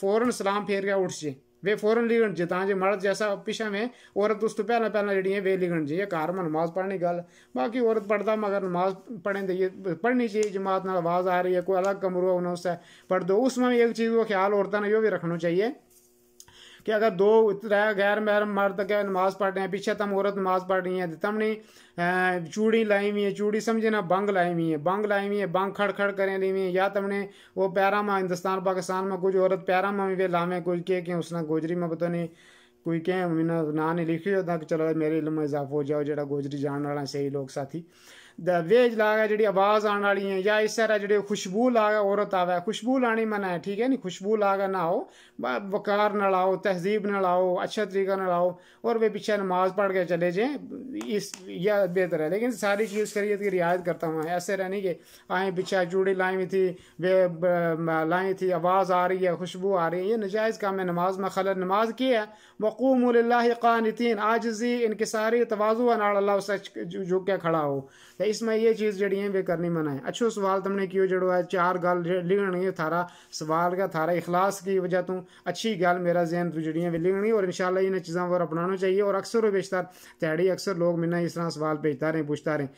फ़ौरन सलाम फेर गया उठ जी वे फ़ौरन लिखण जी तव्हांजे मर्द जैसा पिछा में औरत उस तो पहला पहला जड़ी है वे लिखण जी ये घर में नमाज पढ़ने गल बाकी औरत पढ़ता मगर नमाज पढ़ने ये पढ़नी चाहिए जमात ना आवाज़ आ रही है कोई अलग कमरा होना उससे पढ़ दो उसमें एक चीज़ को ख्याल औरतों ने यो भी रखना चाहिए कि अगर दो त्रै गैर महरम मर्द अगर नमाज पढ़ रहे हैं पीछे तम औरत नमाज पढ़ रही है तमने चूड़ी लाई हुई है चूड़ी समझे ना बंग लाई हुई है बंग लाई हुई है बंग खड़ खड़ करें ली हुई है या तमने वो पैरा माँ हिंदुस्तान पाकिस्तान में कुछ औरत पैरा माँ वे लावे कुछ के कि उसने गोजरी में पता नहीं कोई मैंने ना नहीं लिखी होता कि चलो मेरे इलम में इजाफा हो जाओ जरा गोजरी जान वाला सही लोग साथी वेज लाग जी आवाज आने वाली है या इस तरह जो खुशबू लाग औरत आवै खुशबू लानी मना है ठीक है नी खुशबू लाग ना आओ वकार न आओ तहजीब न लाओ अच्छे तरीके न आओ और वे पीछे नमाज पढ़ के चले जाएं इस यह बेहतर है लेकिन सारी चीज़ शरीयत की रियायत करता हूँ ऐसे रहने के आए पीछे चूड़ी लाई हुई थी वे लाई थी आवाज़ आ रही है खुशबू आ रही है ये नजायज़ काम है नमाज में खलत नमाज की है वकूम कानतीन आजजी इनकसारी तोज़ु अल्लाह सच झुक के खड़ा हो तो इसमें ये चीज़ जड़ी है वे करनी मना है अच्छो सवाल तुमने क्यों जड़ो है चार गल लिखनी थारा सवाल का थारा इखलास की वजह तू अच्छी गल मेरा जहन तू जड़ी वे लिखनी और इन इन्हें चीज़ों पर अपनाना चाहिए और अक्सर व बेचता तहड़ी अक्सर लोग मैंने इस तरह सवाल भेजता रहे पूछता रहे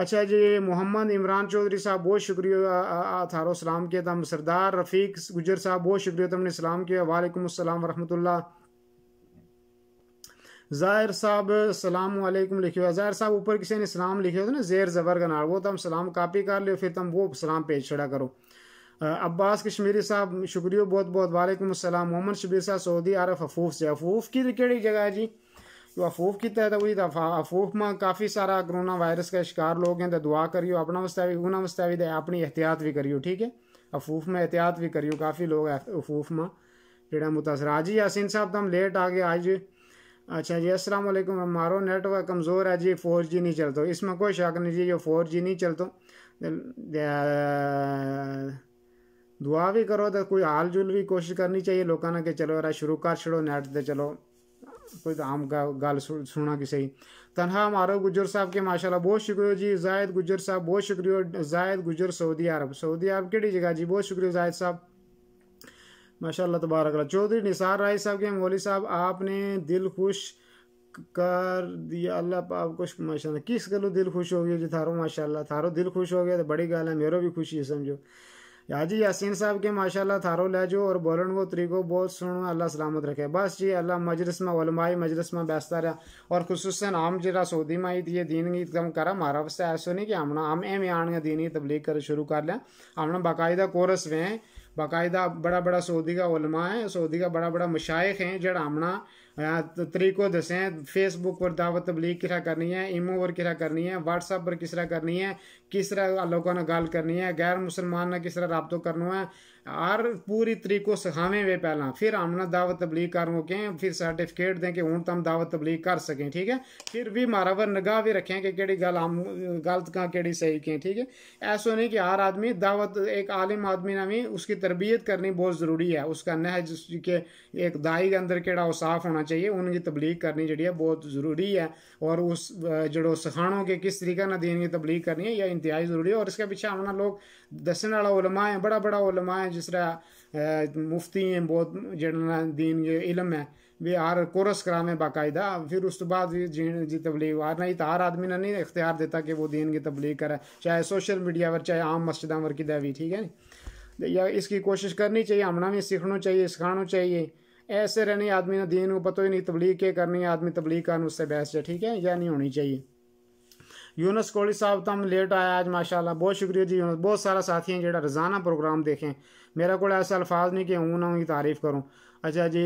अच्छा जी मोहम्मद इमरान चौधरी साहब बहुत शुक्रिया थारो सलाम किया था सरदार रफ़ीक गुजर साहब बहुत शुक्रिया तुमने सलाम किया वालेकुम अस्सलाम वरहमतुल्ला ज़ाहिर साहब सलाम वालेकुम हुआ ज़ाहिर साहब ऊपर किसी ने सलाम लिखे तो ना ज़ेर ज़बर का नार वो तुम तो सलाम कापी कर लियो फिर तुम तो वो सलाम पेज छड़ा करो अब्बास कश्मीरी साहब शुक्रिया बहुत बहुत वालेकुम सलाम मोहम्मद शबीर साहब सऊदी अरब अफूफ से अफूफ की तो कड़ी जगह है जी तो अफूफ की तहत हुई तो अफूफ में काफ़ी सारा करोना वायरस का शिकार लोग हैं तो दुआ करियो अपना वस्ता भी उन्हें वस्ता भी अपनी एहतियात भी करियो ठीक है अफूफ में एहतियात भी करियो काफ़ी लोग अफूफ में जोड़ा मुतासर आज ही यासिन साहब तो हम लेट आ गए आज अच्छा जी अस्सलाम वालेकुम हमारो नेटवर्क कमज़ोर है जी फोर जी नहीं चलता इसमें कोई शक नहीं जी जो फोर जी नहीं चलता दुआ भी करो तो कोई हाल जुल भी कोशिश करनी चाहिए लोगों ने कि चलो यार शुरू कर छोड़ो नेट ते चलो कोई तो आम गल सुना कि सही तनहा हमारो गुजर साहब के माशाल्लाह बहुत शुक्रिया जी जायद गुजर साहब बहुत शुक्रिया जायद गुजर सऊदी अरब सऊदी अरब कि जगह जी बहुत शुक्रिया जायद साहब माशा तबारक चौधरी निसार राय साहब के मौली साहब आपने दिल खुश कर दिया अल्लाह खुश माशा किस गलो दिल खुश हो गया जी थारो माशा थारो दिल खुश हो गया तो बड़ी गाल है मेरे भी खुशी है समझो हाँ जी यासीन साहब के माशाल्लाह थारो ले जाओ और बोलन को तरीको बहुत सुनो अल्लाह सलामत रखे बस जी अल्लाह मजरसमा वलमाई मजरसमा बैसता रहा और खसूस आम जरा सऊदी माई थी दीन गीत कम करा मारा वस्ते ऐसा नहीं कि हमने हम एम आन दीनी तबलीग कर शुरू कर लें हमने बाकायदा कोरस में बाकायदा बड़ा बड़ा सऊदी का उलमा है सऊदी का बड़ा बड़ा मशाइ हैं जड़ आमना हाँ, तो तरीक़ों दसें फेसबुक पर दावत तबलीग किस करनी है इमो पर किस करनी है व्हाट्सएप पर किस करनी है किस तरह लोगों ने गल करनी है गैर मुसलमान ने किस तरह रबतो करना है हर पूरी तरीको सिखावें वे पहला फिर हमने दावत तबलीग कर मुके फिर सर्टिफिकेट दें कि हूँ तो हम दावत तबलीग कर सकें ठीक है फिर भी मारा पर निगाह भी रखें कि केड़ी गल हम गलत कहाँ केड़ी सही कहें ठीक है ऐसा नहीं कि हर आदमी दावत एक आलिम आदमी ने भी उसकी तरबियत करनी बहुत ज़रूरी है उसका नहज के एक दाई के अंदर केड़ा साफ होना चाहिए उनकी तबलीग करनी जी बहुत ज़रूरी है और उस जो सखानों के किस तरीके ना दीन की तबलीग करनी है यह इंतहाई ज़रूरी है और इसके पीछे आना लोग दसने वाला उलमा है बड़ा बड़ा उलमा है जिस तरह मुफ्ती हैं बहुत जीन इलम है भी हर कोरस करावें बाकायदा फिर उस तो बाद जीण जी तबलीग हर नहीं तो हर आदमी ने नहीं इख्तियार देता कि वो दीन की तबलीग करे चाहे सोशल मीडिया पर चाहे आम मस्जिदों पर किदा भी ठीक है नी या इसकी कोशिश करनी चाहिए हमना भी सीखना चाहिए सिखाना चाहिए ऐसे रहने आदमी ने दीन को पता ही नहीं तबलीग के करनी आदमी तबलीग कर उससे बहस है ठीक है या नहीं होनी चाहिए यूनस कोहली साहब तो हम लेट आया आज माशाल्लाह बहुत शुक्रिया जी यूनस बहुत सारा साथी हैं जो रोज़ाना प्रोग्राम देखें मेरा को ऐसे अल्फाज नहीं कि हूँ ना उनकी तारीफ़ करूँ अच्छा जी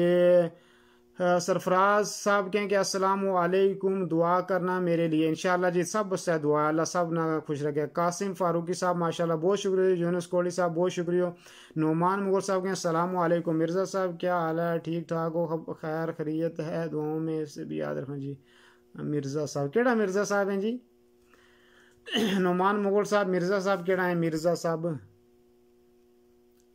सरफराज साहब कहें कि असलकुम दुआ करना मेरे लिए इन जी सब उससे दुआ अल्लाह सब ना खुश रखे कासिम फारूकी साहब माशाल्लाह बहुत शुक्रिया यूनुस कोहली साहब बहुत शुक्रिया नुमान मुगल साहब कहें अल्लाम मिर्ज़ा साहब क्या हाल है ठीक ठाक हो खैर खरीत है दुआओं में से भी याद रखना जी मिर्ज़ा साहब केड़ा मिर्ज़ा साहब हैं जी नुमान मुगल साहब मिर्ज़ा साहब केड़ा है मिर्ज़ा साहब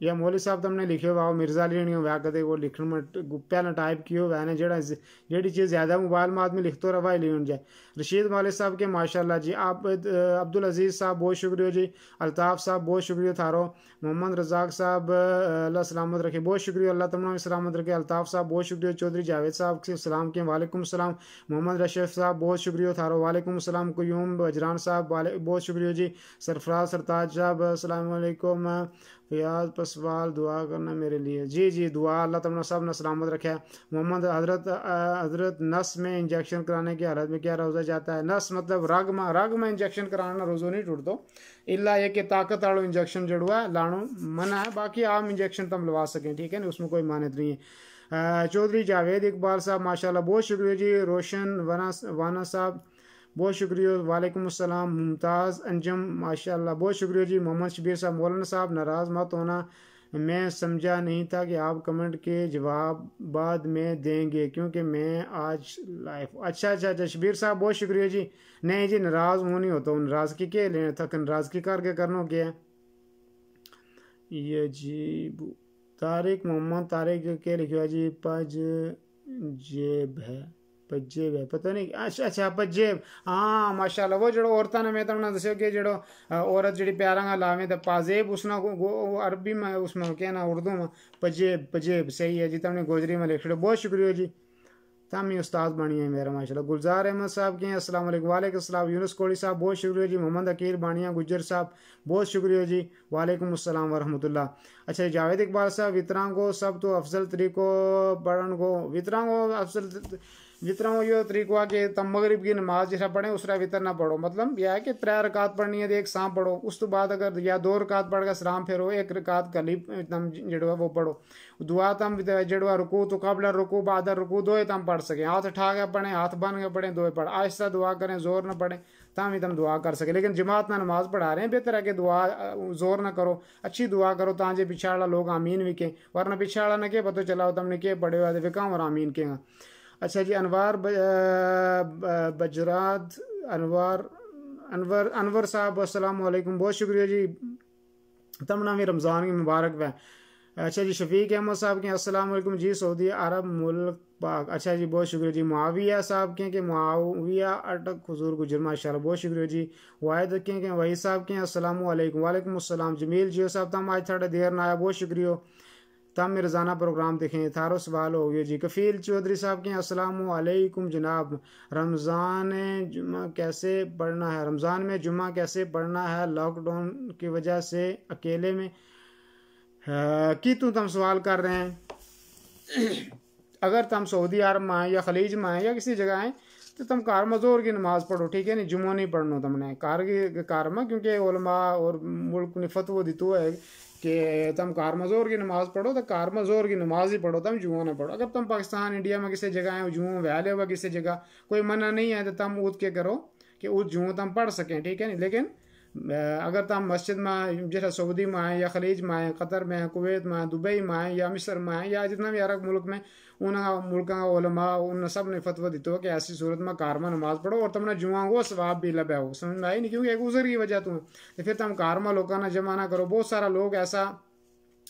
या मौली साहब तमने लिखे हुआ मिर्जा अली ने वह कदे वो लिखने में पहला टाइप किया वह ने जेड़ा जेड़ी चीज़ ज़्यादा मोबाइल में आदमी लिखते रहा ही लिखन जाए रशीद मौली साहब के माशाल्लाह जी आप अब्दुल अजीज़ साहब बहुत शुक्रिया जी अल्ताफ़ साहब बहुत शुक्रिया थारो मोहम्मद रजाक साहब अल्लाह सलामत रखे बहुत शुक्रिया अल्लाह तमाम सलामत रखे अल्ताफ़ साहब बहुत शुक्रिया चौधरी जावेद साहब के सलाम के वालेकुम सलाम मोहम्मद रशीफ साहब बहुत शुक्रिया थारो वालेकुम सलाम क्यूम बजरान साहब बहुत शुक्रिया जी सरफराज सरताज साहब असलकुम याद पर सवाल दुआ करना मेरे लिए जी जी दुआ अल्लाह तब सब ने सलामत रखे मोहम्मद हजरत हजरत नस में इंजेक्शन कराने की हालत में क्या रोज़ा जाता है नस मतलब रग में रग में इंजेक्शन कराना रोज़ो नहीं टूट दो इला ये कि ताकत वालों इंजेक्शन जड़ो है लाणो मना है बाकी आम इंजेक्शन तुम लगा सकें ठीक है ना उसमें कोई मानत नहीं है चौधरी जावेद इकबाल साहब माशाला बहुत शुक्रिया जी रोशन वाना वाना साहब बहुत शुक्रिया वालेकुम अस्सलाम मुमताज़ अंजम माशाल्लाह बहुत शुक्रिया जी मोहम्मद शबीर साहब मौलाना साहब नाराज़ मत होना मैं समझा नहीं था कि आप कमेंट के जवाब बाद में देंगे क्योंकि मैं आज लाइफ अच्छा अच्छा अच्छा शबीर साहब बहुत शुक्रिया जी नहीं जी नाराज़ हो नहीं तो होता नाराज़गी के लेने था नाराज़गी करके करना क्या ये जी तारिक मोहम्मद तारिक के लिखा जी पज जेब है पजेब है पता नहीं अच्छा अच्छा पजेब हाँ माशा वो जो औरतां ने मैं तमने दस के जड़ो औरत जड़ी प्यारा गा लावे त पाजेब उसना अरबी में उसमें क्या ना उर्दू में पजेब पजेब सही है जी तमने गोजरी में लिख बहुत शुक्रिया जी तमी उस्ताद बानिया मेरा माशा गुलजार अहमद साहब के असल वाले वालेकुम अस्सलाम यूनुस कोड़ी साहब बहुत शुक्रिया जी मोहम्मद अकीर बानिया गुजर साहब बहुत शुक्रिया जी वालेकुम अस्सलाम वरहमतुल्ला अच्छा जावेद इकबाल साहब वितरांगो सब तो अफजल तरीको पढ़न को वितरांगो अफजल जितना यो तरीका कि तम मगरब की नमाज जिसा पढ़े उस वितर ना पढ़ो मतलब यह है कि त्रै रकात पढ़नी है तो एक साम पढ़ो उस तो बाद अगर या दो रकात पढ़ के सराम फेरो एक रकात कली तम जड़ो है वो पढ़ो दुआ तम जड़ो रुकू तो कबला रुकू बाद रुकू दो तम पढ़ सके हाथ उठा के पढ़े हाथ बन के पढ़े दो पढ़ आहिस्ता दुआ करें जोर ना पढ़े तम ही तम दुआ कर सके लेकिन जमात ना नमाज पढ़ा रहे हैं बेहतर है कि दुआ जोर ना करो अच्छी दुआ करो ताजे पिछाड़ा लोग आमीन विकें वरना पिछाड़ा ना के पता चला तमने के पढ़े विकाऊ और आमीन के अच्छा जी अनवार बजरात अनवार अनवर अनवर साहब असलकुम बहुत शुक्रिया जी तमना नामी रमज़ान की मुबारक है अच्छा जी शफीक अहमद साहब के असलकुम जी सऊदी अरब मुल्क पाक अच्छा जी बहुत शुक्रिया जी मुआविया साहब के कि मुआविया अटक हजूर गुजरमा माशा बहुत शुक्रिया जी वाहिद के कि वही साहब के असल वालेकुम वालेकुम असलम जमील जियो साहब तम आज थोड़ा देर ना आया बहुत शुक्रिया तमाम रोज़ाना प्रोग्राम देखें थारो सवाल हो गया जी कफ़ील चौधरी साहब के असलकुम जनाब रमज़ान जुमा कैसे पढ़ना है रमज़ान में जुमा कैसे पढ़ना है लॉकडाउन की वजह से अकेले में की तू तम सवाल कर रहे हैं अगर तुम सऊदी अरब में आए या खलीज में आए या किसी जगह आए तो तुम कार मजोर की नमाज़ पढ़ो ठीक है नहीं जुम्मो नहीं पढ़ना तुमने कार की कार में क्योंकि ओलमा और मुल्क ने फतवो दी तो है कि तुम कारमजोर की नमाज पढ़ो तो कारमजोर की नमाज ही पढ़ो तुम जुआ ना पढ़ो अगर तुम पाकिस्तान इंडिया में किसी जगह आए जुओं वैले हुआ किसी जगह कोई मना नहीं है तो तुम उद के करो कि उस जुओं तुम पढ़ सकें ठीक है नहीं लेकिन अगर तुम तो मस्जिद में जैसे सऊदी में आए या ख़लीज में आए क़तर में आए कुवैत आए दुबई में आए या मिस्र में आए या जितना भी अरब मुल्क में उन मुल्क का ओलमा उन सब ने दी तो कि ऐसी सूरत में कार नमाज़ पढ़ो और तुमने जुआ उहो स्वाब भी लभिया हो समझ में आई नहीं क्योंकि एक उज़र की वजह तू तो फिर तुम तो कार मां लोकाना जमा ना करो बहुत सारा लोग ऐसा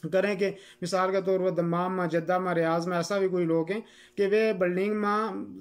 करें कि मिसाल के तौर पर दमाम में जद्दा में रियाज में ऐसा भी कोई लोग हैं कि वे बिल्डिंग में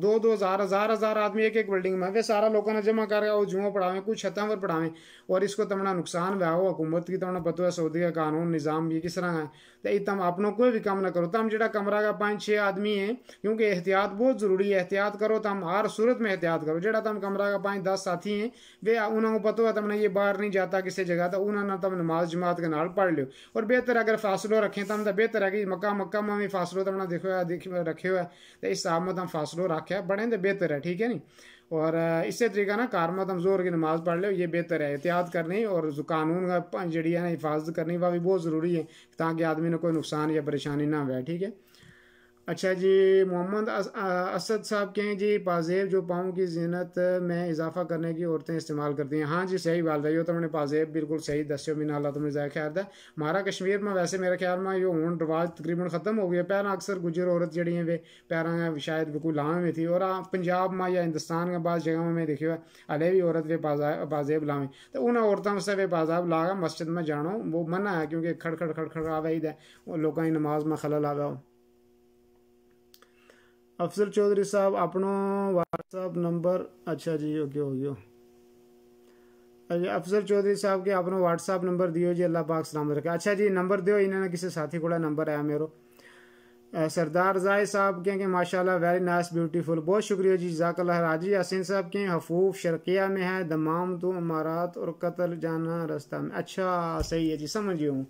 दो दो हज़ार हज़ार हज़ार आदमी एक एक बिल्डिंग में वे सारा लोगों ने जमा कर और जुआ पढ़ावें कुछ छतों पर पढ़ावें और इसको तमना तो नुकसान हुआ हो हुकूमत की तमना तो पता है सऊदी का कानून निज़ाम ये किस तरह है तो तम अपनों कोई भी काम ना करो तम तो जरा कमरा का पाँच छः आदमी है क्योंकि एहतियात बहुत ज़रूरी है एहतियात करो तम हर सूरत में एहतियात करो जो तम कमरा का पाँच दस साथी हैं वे उन्होंने पता है तमने ये बाहर नहीं जाता किसी जगह तो उन्होंने तम नमाज जमात के नाल पढ़ लो और बेहतर अगर फासलो रखें तो हम तो बेहतर है कि मक्का मक्का में फासलो तो अपना देखो देखो रखे हुआ है तो इस हिसाब में तो हम फासलो रखे बढ़े तो बेहतर है ठीक है नी और इसे तरीका ना कार में तुम तो जोर की नमाज़ पढ़ लो ये बेहतर है एहतियात करनी और कानून जी है हिफाजत करनी वह भी बहुत ज़रूरी है ताकि आदमी ने कोई नुकसान या परेशानी ना हो ठीक है अच्छा जी मोहम्मद असद साहब कहें जी पाजेब जो पाँव की जीनत में इजाफा करने की औरतें इस्तेमाल करती हैं हाँ जी सही बात है यो तो मैंने पाजेब बिल्कुल सही दस्यो मीन हालात में जाए ख्याल है मारा कश्मीर में वैसे मेरे ख्याल में यो हूँ रवाज तकरीबन ख़त्म हो गया पैर अक्सर गुजर औरत जड़ी हैं वे पैर शायद बिल्कुल लाव में थी और पंजाब में या हिंदुस्तान के बाद जगह में देखियो भी औरत वे पाजेब लावे तो उन्हें औरतों से वे पाजाब लागा मस्जिद में जानो वो मना है क्योंकि खड़ खड़ खड़ खड़ आवाई दें लोगों की नमाज में खलल आवा हो चौधरी साहब अपनो व्हाट्सअप नंबर अच्छा जी ओके हो गयो अच्छा अफसर चौधरी साहब के आपने व्हाट्सअप नंबर दियो जी अल्लाह पाक सलामत रखे अच्छा जी नंबर दियो इन्होंने किसी साथी को नंबर आया मेरे सरदार जाय साहब के, कि माशाल्लाह वेरी नाइस ब्यूटीफुल बहुत शुक्रिया जी जजाकल्ला राजी यासिन साहब के हफूफ शर्किया में है दमाम तो अमारात और कतल जाना रास्ता में अच्छा सही है जी समझिए हूँ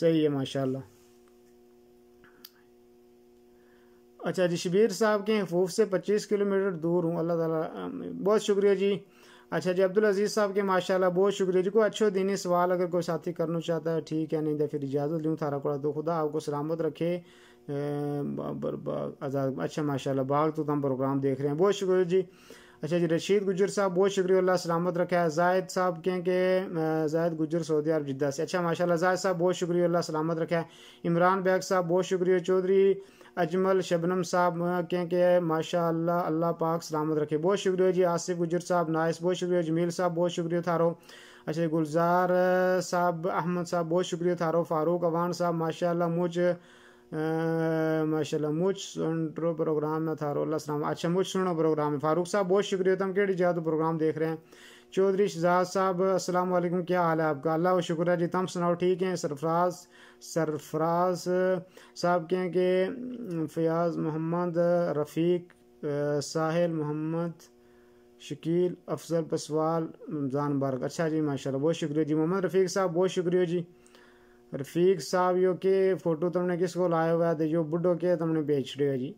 सही है माशाल्लाह अच्छा जी शबीर साहब के हफूफ से पच्चीस किलोमीटर दूर हूँ अल्लाह ताला बहुत शुक्रिया जी अच्छा जी अब्दुल अजीज़ साहब के माशाल्लाह बहुत शुक्रिया जी को अच्छो दीनी सवाल अगर कोई साथी करना चाहता है ठीक है नहीं तो फिर इजाज़त दूँ थारा को तो खुदा आपको सलामत रखे आज़ाद अच्छा माशा बाग तो हम प्रोग्राम देख रहे हैं बहुत शुक्रिया जी अच्छा जी रशीद गुजर साहब बहुत शुक्रिया अल्लाह सलामत रखा है जायद साहब कहें कि जायद गुजर सऊदी अरब जिद्दा से अच्छा माशाल्लाह जायद साहब बहुत शुक्रिया अल्लाह सलामत रखा है इमरान बैग साहब बहुत शुक्रिया चौधरी अजमल शबनम साहब कहें कि माशा अल्लाह अल्लाह पाक सलामत रखे बहुत शुक्रिया जी आसिफ गुजर साहब नाइस बहुत शुक्रिया जमील साहब बहुत शुक्रिया थारो अच्छा गुलजार साहब अहमद साहब बहुत शुक्रिया थारो फारूक अवान साहब माशा मुझ माशा मुझ सुनो प्रोग्राम में थारो अल्लाह सलाम अच्छा मुझ सुनो प्रोग्राम फारूक साहब बहुत शुक्रिया तुम कि ज़्यादा प्रोग्राम देख रहे हैं चौधरी शहजाद साहब अस्सलाम वालेकुम क्या हाल है आपका अल्लाह शुक्र है जी तम सुनाओ ठीक हैं सरफराज सरफराज साहब के हैं कि फयाज मोहम्मद रफ़ीक साहिल मोहम्मद शकील अफजल पसवाल रमज़ान बारक अच्छा जी माशा बहुत शुक्रिया जी मोहम्मद रफ़ीक साहब बहुत शुक्रिया जी रफ़ीक साहब यो के फ़ोटो तुमने किसको लाया हुआ है तो बुढ़ो के तुमने बेच रहे हो जी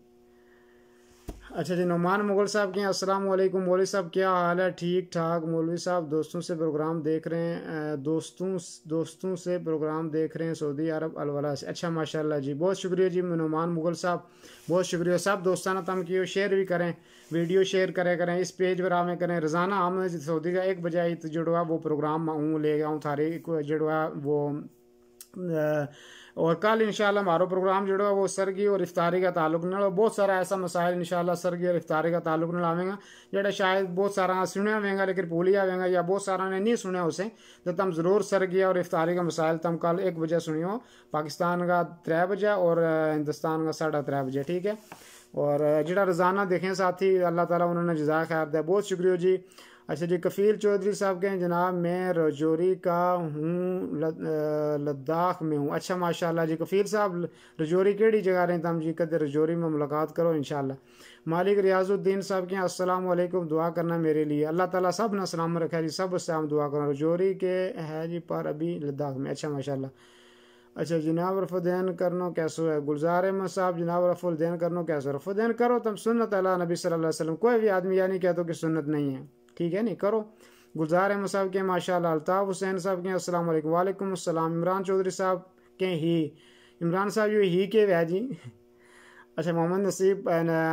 अच्छा जी नुमान मुगल साहब के अस्सलाम वालेकुम मौलवी साहब क्या हाल है ठीक ठाक मौलवी साहब दोस्तों से प्रोग्राम देख रहे हैं दोस्तों दोस्तों से प्रोग्राम देख रहे हैं सऊदी अरब अलवला से अच्छा माशाल्लाह जी बहुत शुक्रिया जी नुमान मुगल साहब बहुत शुक्रिया साहब दोस्ताना तम की शेयर भी करें वीडियो शेयर करें करें इस पेज पर हमें करें रोज़ाना हम सऊदी का एक बजाय तो जुड़वा वो प्रोग्राम हूँ ले गया हूँ थारे जो वो आ, और कल इनशाला हमारा प्रोग्राम जो है वो सरगी और इफ्तारी का ताल्लुक न बहुत सारा ऐसा मसाइल शाला सरगी और इफ्तारी का ताल्लुक ना आवेगा जोड़ा शायद बहुत सारा सुने आवेगा लेकिन भूलिया ही आवेगा या बहुत सारा ने नहीं सुने उसे तो तम जरूर सरगी और इफ्तारी का मसाइल तुम कल एक बजे सुनियो पाकिस्तान का त्रै बजे और हिंदुस्तान का साढ़ा त्रै बजे ठीक है और जो रोज़ाना देखें साथी अल्लाह तला उन्होंने जजाक खैर दिया बहुत शुक्रिया जी अच्छा जी कफ़ील चौधरी साहब कहें जनाब मैं रजौरी का हूँ लद्दाख में हूँ अच्छा माशाल्लाह जी कफ़ील साहब रजौरी केड़ी जगह रहे तम जी कद रजौरी में मुलाकात करो इन मालिक रियाजुद्दीन साहब कहें अस्सलाम वालेकुम दुआ करना मेरे लिए अल्लाह ताला सब ना सलाम रखा जी सब उससे हम दुआ करो रजौरी के है जी पर अभी लद्दाख में अच्छा माशा अच्छा जनाब रफुदैन करनो कैसो है गुलजार अहमद साहब जनाब रफुद्दीन करनो कैसो रफुदैन करो तुम सुन्नत अल्लाह नबी सल्लल्लाहु अलैहि वसल्लम कोई भी आदमी यानी नहीं कहते तो कि सुन्नत नहीं है ठीक है नहीं करो गुलजार अहमद साहब के माशा अलताफ़ हुसैन साहब के अस्सलाम वालेकुम असलम इमरान चौधरी साहब के ही इमरान साहब ये ही के वह जी अच्छा मोहम्मद नसीब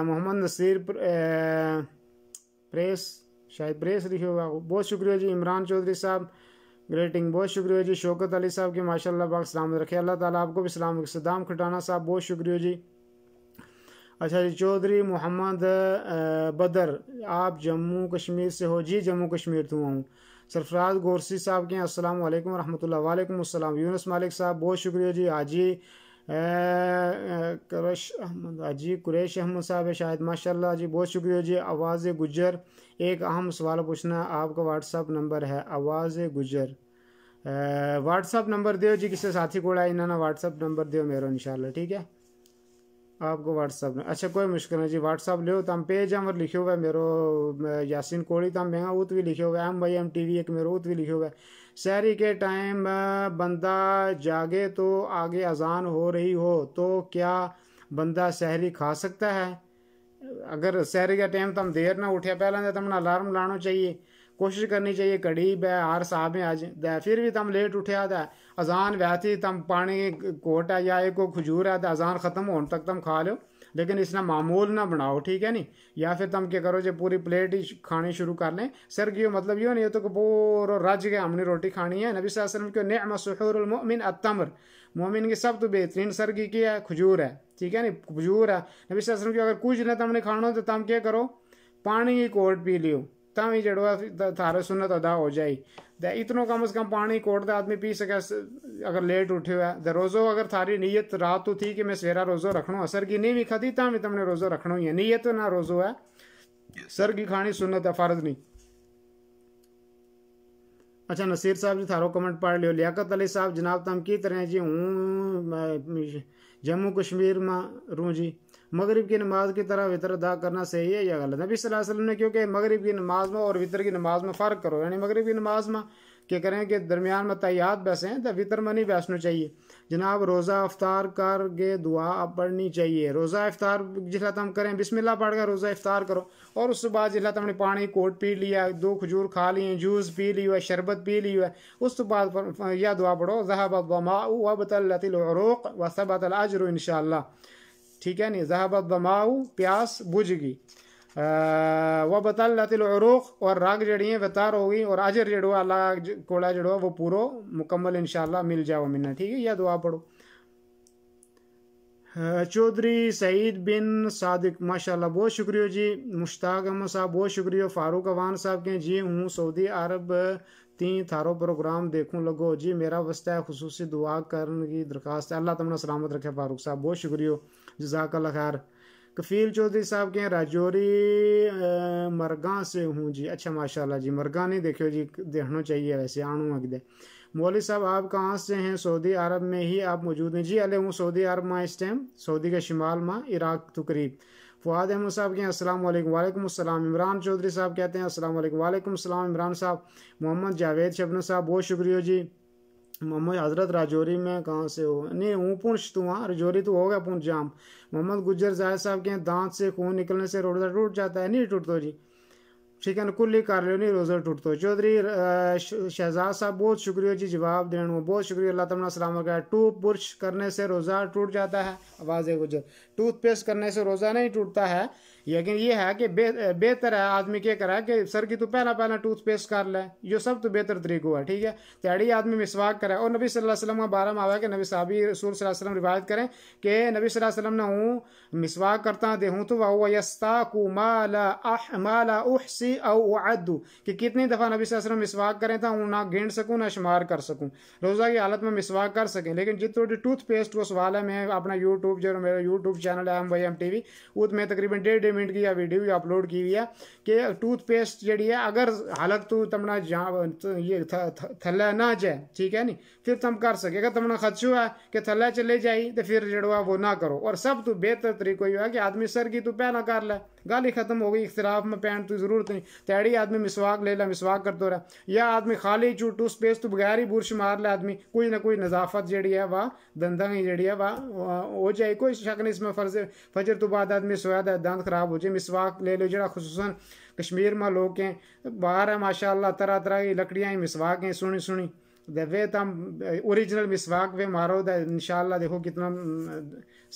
मोहम्मद नसीर प्रेस शायद प्रेस लिखे होगा बहुत शुक्रिया जी इमरान चौधरी साहब ग्रेटिंग बहुत शुक्रिया जी शौकत अली साहब के माशाल्लाह पाक सलामत रखे अल्लाह ताला आपको भी सलाम सदाम खटाना साहब बहुत शुक्रिया जी अच्छा जी चौधरी मोहम्मद बदर आप जम्मू कश्मीर से हो जी जम्मू कश्मीर तो हूँ सरफराज गोरसी साहब के अस्सलाम वालेकुम रहमतुल्लाह वालेकुम अस्सलाम यूनस मालिक साहब बहुत शुक्रिया जी हाजी करश अहमद हाजी कुरेश अहमद साहब है शायद माशाल्लाह जी बहुत शुक्रिया जी आवाज़ गुजर एक अहम सवाल पूछना आपका व्हाट्सअप नंबर है आवाज़ गुजर व्हाट्सअप नंबर दियो जी किसी साथी को इन्होंने व्हाट्सअप नंबर दियो मेरा इन ठीक है आपको व्हाट्सअप में अच्छा कोई मुश्किल नहीं जी व्हाट्सअप तो तम पेज हम लिखे हुआ मेरे यासिन कोड़ी तम बेगा उत भी लिखे हुआ M Y M T V एक मेरे उत भी लिखे हुआ शहरी के टाइम बंदा जागे तो आगे अजान हो रही हो तो क्या बंदा शहरी खा सकता है अगर शहरी का टाइम तम देर ना उठे पहले तो तमने अलार्म लाना चाहिए कोशिश करनी चाहिए करीब है हर साहब में आज फिर भी तम लेट उठे आता अजान वैसे तम पानी कोट है या एक खजूर है तो अजान ख़त्म होने तक तम खा लो लेकिन इसना मामूल ना बनाओ ठीक है नहीं या फिर तुम क्या करो जो पूरी प्लेट ही खानी शुरू कर लें सर की मतलब यो नहीं हो तो और रज के हमने रोटी खानी है नबी वसल्लम के नम सहरमिन अतमर मोमिन की सब तो बेहतरीन सर की क्या है खजूर है ठीक है नी खजूर है नबी सलम की अगर कुछ ना तमने खाना हो तो तम क्या करो पानी की कोट पी लियो तावी जड़वा थारे सुनत अदा हो जाई द इतनो कम से कम पानी कोट दा आदमी पी सके अगर लेट उठे हुआ द रोजो अगर थारी नीयत रात तो थी कि मैं सवेरा रोजो रखनो असर की नहीं भी खाती तावी तुमने रोजो रखनो ही है नीयत ना रोजो है सर की खानी सुनत है फर्ज नहीं अच्छा नसीर साहब जी थारो कमेंट पढ़ लियो लियाकत अली साहब जनाब तम की तरह जी हूँ जम्मू कश्मीर में रू जी मगरब की नमाज की तरह वितर अदा करना सही है या गलत नबी सल्लल्लाहु अलैहि वसल्लम ने क्योंकि मगरब की नमाज में और वितर की नमाज में फ़र्क करो यानी मगरब की नमाज में क्या करें कि दरमियान में तैयात बैसें तो वितर में नहीं बैसना चाहिए जनाब रोज़ा अफ्तार कर के दुआ पढ़नी चाहिए रोज़ा अफ्तार जिस तम करें बिस्मिल्ला पढ़ कर रोज़ा अफ्तार करो और उसके बाद जिस हमने पानी कोट पी लिया दो खजूर खा लिए जूस पी ली हुआ शरबत पी ली हुआ उस तो बाद यह दुआ पढ़ो जहाबत वमा वबतलतिलरोक आज अजर इनशाला ठीक है नहीं जहाबत दमाऊ प्यास बुझ गई वह रुख और राग जड़ी है बतार हो गई और अजर जड़ो अल्लाह कोड़ा जड़ो वो पूरा मुकम्मल इन मिल जाओ मिलना ठीक है यह दुआ पढ़ो चौधरी सईद बिन सादिक माशाल्लाह बहुत शुक्रिया जी मुश्ताक अहमद साहब बहुत शुक्रिया फारूक अवान साहब के जी हूँ सऊदी अरब ती थारो प्रोग्राम देखूँ लगो जी मेरा वस्ता है खसूस दुआ करने की है अल्लाह तमना सलामत रखे फारूक साहब बहुत शुक्रिया जजाक खैर कफील चौधरी साहब के हैं राजौरी मरगा से हूँ जी अच्छा माशाल्लाह जी मरगा नहीं देखो जी देखना चाहिए वैसे आनू अगले मौली साहब आप कहाँ से हैं सऊदी अरब में ही आप मौजूद हैं जी अले हूँ सऊदी अरब माँ इस टाइम सऊदी के शिमाल माँ इराक तकरीब तो फवाद अहमद साहब के असल वालेकुम वालेकुम इमरान चौधरी साहब कहते हैं असल वालेकुम वालेकुम इमरान साहब मोहम्मद जावेद शबन साहब बहुत शुक्रिया जी मोहम्मद हजरत राजौरी में कहाँ से हो नहीं ऊँ पुंछ तू हाँ राजौरी तो हो गया पुंछ जाम मोहम्मद गुजर जाहिर साहब के दांत से खून निकलने से रोजा टूट जाता है नहीं टूटतो जी ठीक है ना कुल्ली कर लो नहीं रोजा टूटतो चौधरी शहजाद साहब बहुत शुक्रिया जी जवाब देने बहुत शुक्रिया अल्लाह तमाम सलाम कर टू ब्रश करने से रोजा टूट जाता है आवाज़ है गुजर टूथपेस्ट करने से रोजा नहीं टूटता है लेकिन ये है कि बे, बेहतर है आदमी क्या करा कि सर की तो पहला पहला टूथपेस्ट कर ले यो सब तो बेहतर तरीको है ठीक है तैयारी आदमी मिसवाक करे और नबी सल वसलम वसल्लम का बारह में आवा कि नबी साहबी रसूल सल्लम रिवायत करें कि नबी वसल्लम ने हूँ मिसवाक करता दे हूँ तो वह यस्ताकू माला अह सी उहसी कि कितनी दफ़ा नबी वसल्लम मिसवाक करें तो हूँ ना गिन सकूँ ना शुमार कर सकूँ रोज़ा की हालत में मिसवाक कर सकें लेकिन जितनी टूथपेस्ट को सवाल है मैं अपना यूट्यूब जो मेरा YouTube channel M Y Y M T वी उस में तकरीबन डेढ़ एक्सपेरिमेंट की वीडियो भी अपलोड की हुई है कि टूथपेस्ट जी है अगर हालत तू तम जा ये थल्ले ना जाए ठीक है नी फिर तुम कर सके अगर तमना खदशो है कि थल्ले चले जाए तो फिर जो वो ना करो और सब तू बेहतर तरीको ये है कि आदमी सर की तू पहला कर ले गल ही ख़त्म हो गई इख्तराफ में पैन तो ज़रूरत नहीं तैड़ी आदमी मिसवाक ले ला मिसवाक कर दो रहा या आदमी खाली चू टूथ स्पेस तो बगैर ही बुरश मार ला आदमी कोई ना कोई नज़ाफत जड़ी है वाह दंदगी जड़ी है वाह हो जाए कोई शक नहीं इसमें फर्ज फजर तो बाद आदमी सोयाद दंद खराब हो जाए मिसवाक ले लो जरा खसूस कश्मीर में लोग हैं बाहर है माशा तरह तरह की लकड़ियाँ हैं मिसवाक हैं सुनी सुनी द वे तव्हां ओरिजिनल मिसवाक वे मारो त इनशाला देखो कितना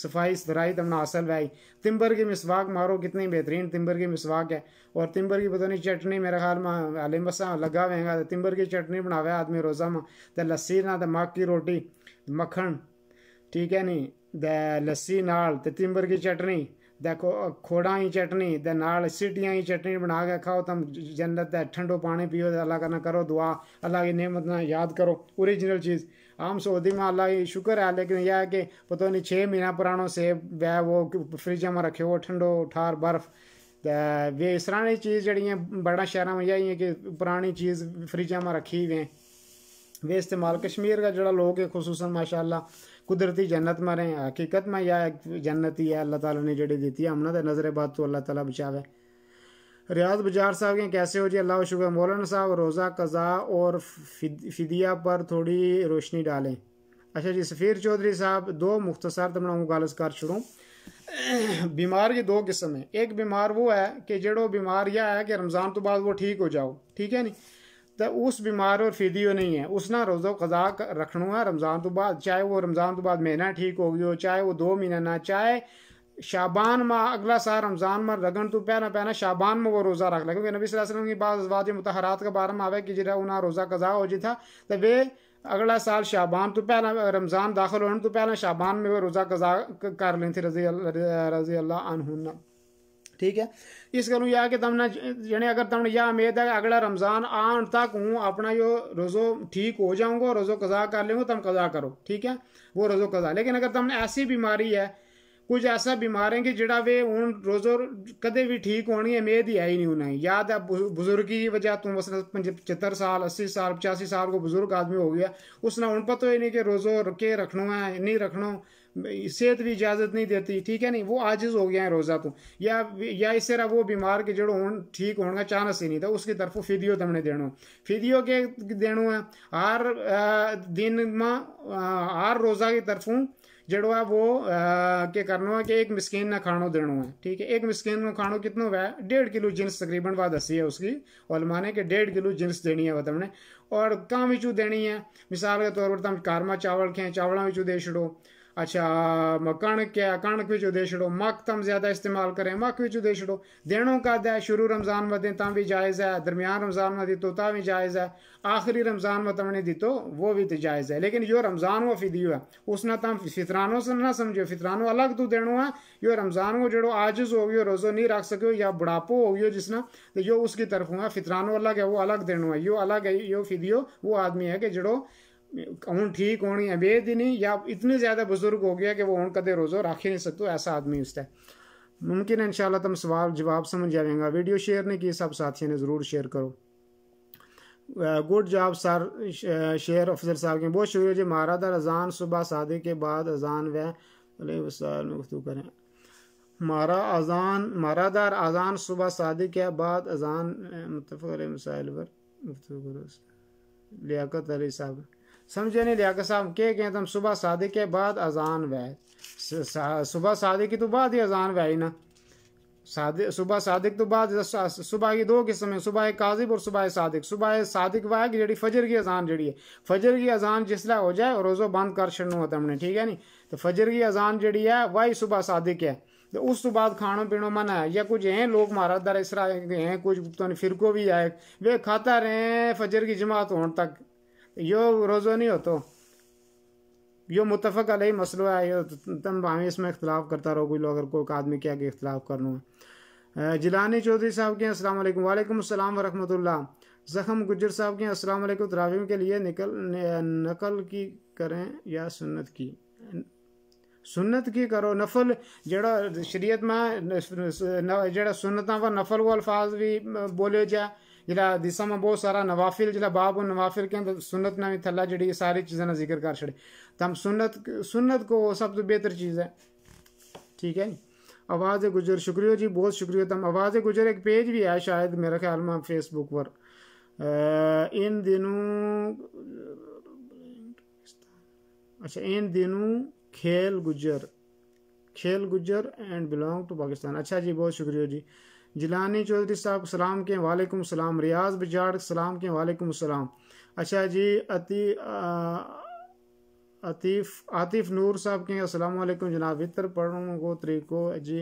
सफाई सुथराई तम हासिल वे आई तिम्बर की मिसवाक मारो कितनी बेहतरीन तिम्बर की मिसवाक है और तिम्बर की पता नहीं चटनी मेरे ख्याल में हले मसा लगा वेगा त तिम्बर की चटनी बनावे आदमी रोज़ा में तो लस्सी ना त तो मक्क की रोटी मक्खन ठीक है नी दे तो लस्सी नाल त तो तिम्बर की चटनी देखो खोड़ा की चटनी ਤੇ ਨਾਲ की चटनी बना के खाओ ਖਾਓ ਤਮ ਜੰਨਤ ਦਾ ਠੰਡੋ ਪਾਣੀ ਪੀਓ ਤੇ ਅੱਲਾ ਕਰਨਾ ਕਰੋ ਦੁਆ की नेमत ना याद करो ओरिजिनल चीज़ हम सऊदी में अल्लाह की शुक्र है लेकिन यह है कि पता नहीं छः महीना पुराना सेब वह वो फ्रिज में रखे वो ठंडो ठार बर्फ़ वे इस तरह की चीज़ जड़ी बड़ा शहर में यही है कि पुरानी चीज़ फ्रिजा में रखी हुए वे इस्तेमाल कश्मीर का जड़ा लोग है खसूस माशाला कुदरती जन्नत में रहें हकीकत में यह जन्नत ही है अल्लाह ताला ने जड़ी दी है हमने तो नजर बात तो अल्लाह ताला बचावे रियाज बाजार साहब के कैसे हो जी अल्लाह शुक्र मौलाना साहब रोज़ा कज़ा और फिदिया पर थोड़ी रोशनी डालें अच्छा जी सफ़ीर चौधरी साहब दो मुख्तसर तो मैं गालस कर छोड़ूँ बीमार ये दो किस्म है एक बीमार वो है कि जड़ो बीमार यह है कि रमज़ान तो बाद वो ठीक हो जाओ ठीक है नहीं तो उस बीमार और फिदियो नहीं है ना रोज़ो कज़ा रखना है रमज़ान तो बाद चाहे वो रमज़ान तो बाद महीना ठीक हो गया चाहे वो दो महीना ना चाहे शाबान माह अगला साल रमज़ान में रगन तो पहना पहना शाबान में वो रोज़ा रख क्योंकि नबी वसल्लम की बात बाद मतहरात के बारे में आवे कि जरा उन्हें रोज़ा कज़ा हो जी था तो वे अगला साल शाबान तो पहला रमज़ान दाखिल होने तो पहला शाबान में वो रोज़ा कज़ा कर लें थी रजी रजी अल्लाह अनहुन्ना ठीक है इस गलू यह कि तमने यानी अगर तमने यह उम्मीद है कि अगला रमज़ान आन तक हूँ अपना जो रोज़ो ठीक हो जाऊँगा रोज़ो कज़ा कर लेंगे तुम कज़ा करो ठीक है वो रोज़ो कज़ा लेकिन अगर तुमने ऐसी बीमारी है कुछ ऐसा बीमार है कि जोड़ा वे हूँ रोज़ो कदें भी ठीक होनी उम्मीद ही है ही नहीं उन्हें याद है बुजुर्गी की वजह तू मसल पचहत्तर साल अस्सी साल पचासी साल को बुजुर्ग आदमी हो गया उसने उन पता ही नहीं कि रोज़ो के रखना है नहीं रखना सेहत भी इजाज़त नहीं देती ठीक है नहीं वो आजिज हो गया है रोज़ा तो या या इस तरह वो बीमार के जड़ो हूँ ठीक होने का चांस ही नहीं था उसकी तरफ फिदियो तमने देना फिदियो के देनो है हर दिन में हर रोज़ा की तरफों जड़ो है वो के करना है कि एक मिस्किन ना खानो देनो है ठीक है एक मिसकिन को खानो कितना है डेढ़ किलो जिन्स तकरीबन वह दसी है उसकी ओलमा ने कि डेढ़ किलो जिन्स देनी है वह तमने और कहाँ बिचू देनी है मिसाल के तौर पर तुम कारमा चावल खें चावलों बिचू दे छोड़ो अच्छा कणक है कणक विच दे छड़ो मक्क तम ज़्यादा इस्तेमाल करें मक्क विच दे छड़ो देणों का दे शुरू रमज़ान में दें भी जायज़ है दरमियान रमज़ान में दी तो ता भी जायज़ है आखिरी रमज़ान में तमने दी वो भी तो जायज़ है लेकिन यो रमज़ान वो फिदियो है उसने तम फितरानों से ना समझो फितरानो अलग तो देणो है यो रमज़ान वो जो आजिज हो गयो रोज़ो नहीं रख सको या बुढ़ापो हो गयो जिसना तो यो उसकी तरफ हुआ फितरानो अलग है वो अलग देणो है यो अलग है यो फिदियो वो आदमी है कि जड़ो ऊन ठीक होनी वेद ही नहीं या इतने ज़्यादा बुजुर्ग हो गया कि वो ऊन कदे रोज़ो रख ही नहीं सकते तो ऐसा आदमी उसका मुमकिन है इंशाल्लाह तुम सवाल जवाब समझ जाएगा वीडियो शेयर नहीं की सब साथियों ने ज़रूर शेयर करो गुड जॉब सर शेयर अफसर साहब के बहुत शुक्रिया जी महाराज अजान सुबह शादी के बाद अजान वसाल गुफ्तु करें मारा अजान मारादार अजान सुबह शादी के बाद अजान मुतफ़ मिसाइल पर गुफ्तु करो लियाकत अली साहब समझे नहीं लियाकत साहब के कहें तुम सुबह शादी के बाद अजान वह सुबह शादी की तो बाद ही अजान वह ना शादी सुबह सादिक तो बाद सुबह की दो किस्म है सुबह काजिब और सुबह सादिक सुबह सादिक वाह की जी फजर की अजान जड़ी है फजर की अजान जिसला हो जाए रोज़ो बंद कर छड़नों तुमने ठीक है नी तो फजर की अजान जड़ी है वही सुबह सादिक है तो उस तो बाद खाणो पीना मन है या कुछ हैं लोग महाराज दर इस हैं कुछ तो फिरको भी आए वे खाता रहे हैं फजर की जमात होने तक यो रोज़ो नहीं हो तो यो मुतफ़क़ अलह मसलो है यो तुम हमें इसमें इख्तलाफ करता रहो कोई लोग अगर कोई आदमी क्या इख्तलाफ कर लूँ जिलानी चौधरी साहब के असलम वालेकुम वालेकुम अस्सलाम जख्म ज़ख़म गुजर साहब के असलम वालेकुम के लिए निकल नकल की करें या सुन्नत की सुन्नत की करो नफल जड़ा शरीयत में जड़ा सुन्नत व नफल वो अल्फाज भी बोले जाए ਜਿਹੜਾ दिसा में बहुत सारा नवाफिल ਜਿਹੜਾ बाब और ਨਵਾਫਿਲ कहते सुनत ना भी थला जी सारी ਸਾਰੀ ਚੀਜ਼ਾਂ जिक्र कर छे तो हम सुनत सुनत को सब तो बेहतर चीज़ है ठीक है आवाज़ गुजर शुक्रिया जी बहुत शुक्रिया तम आवाज़ गुजर एक पेज भी है शायद मेरे ख्याल में फेसबुक पर इन दिनों अच्छा इन दिनों खेल गुजर खेल गुजर एंड बिलोंग टू पाकिस्तान अच्छा जी बहुत शुक्रिया जी जिलानी चौधरी साहब सलाम के वालेकुम सलाम रियाज बजाड़ सलाम के वालेकुम सलाम अच्छा जी अति अतीफ आतिफ नूर साहब के अस्सलाम वालेकुम जनाब इतर पढ़ों को तरीको जी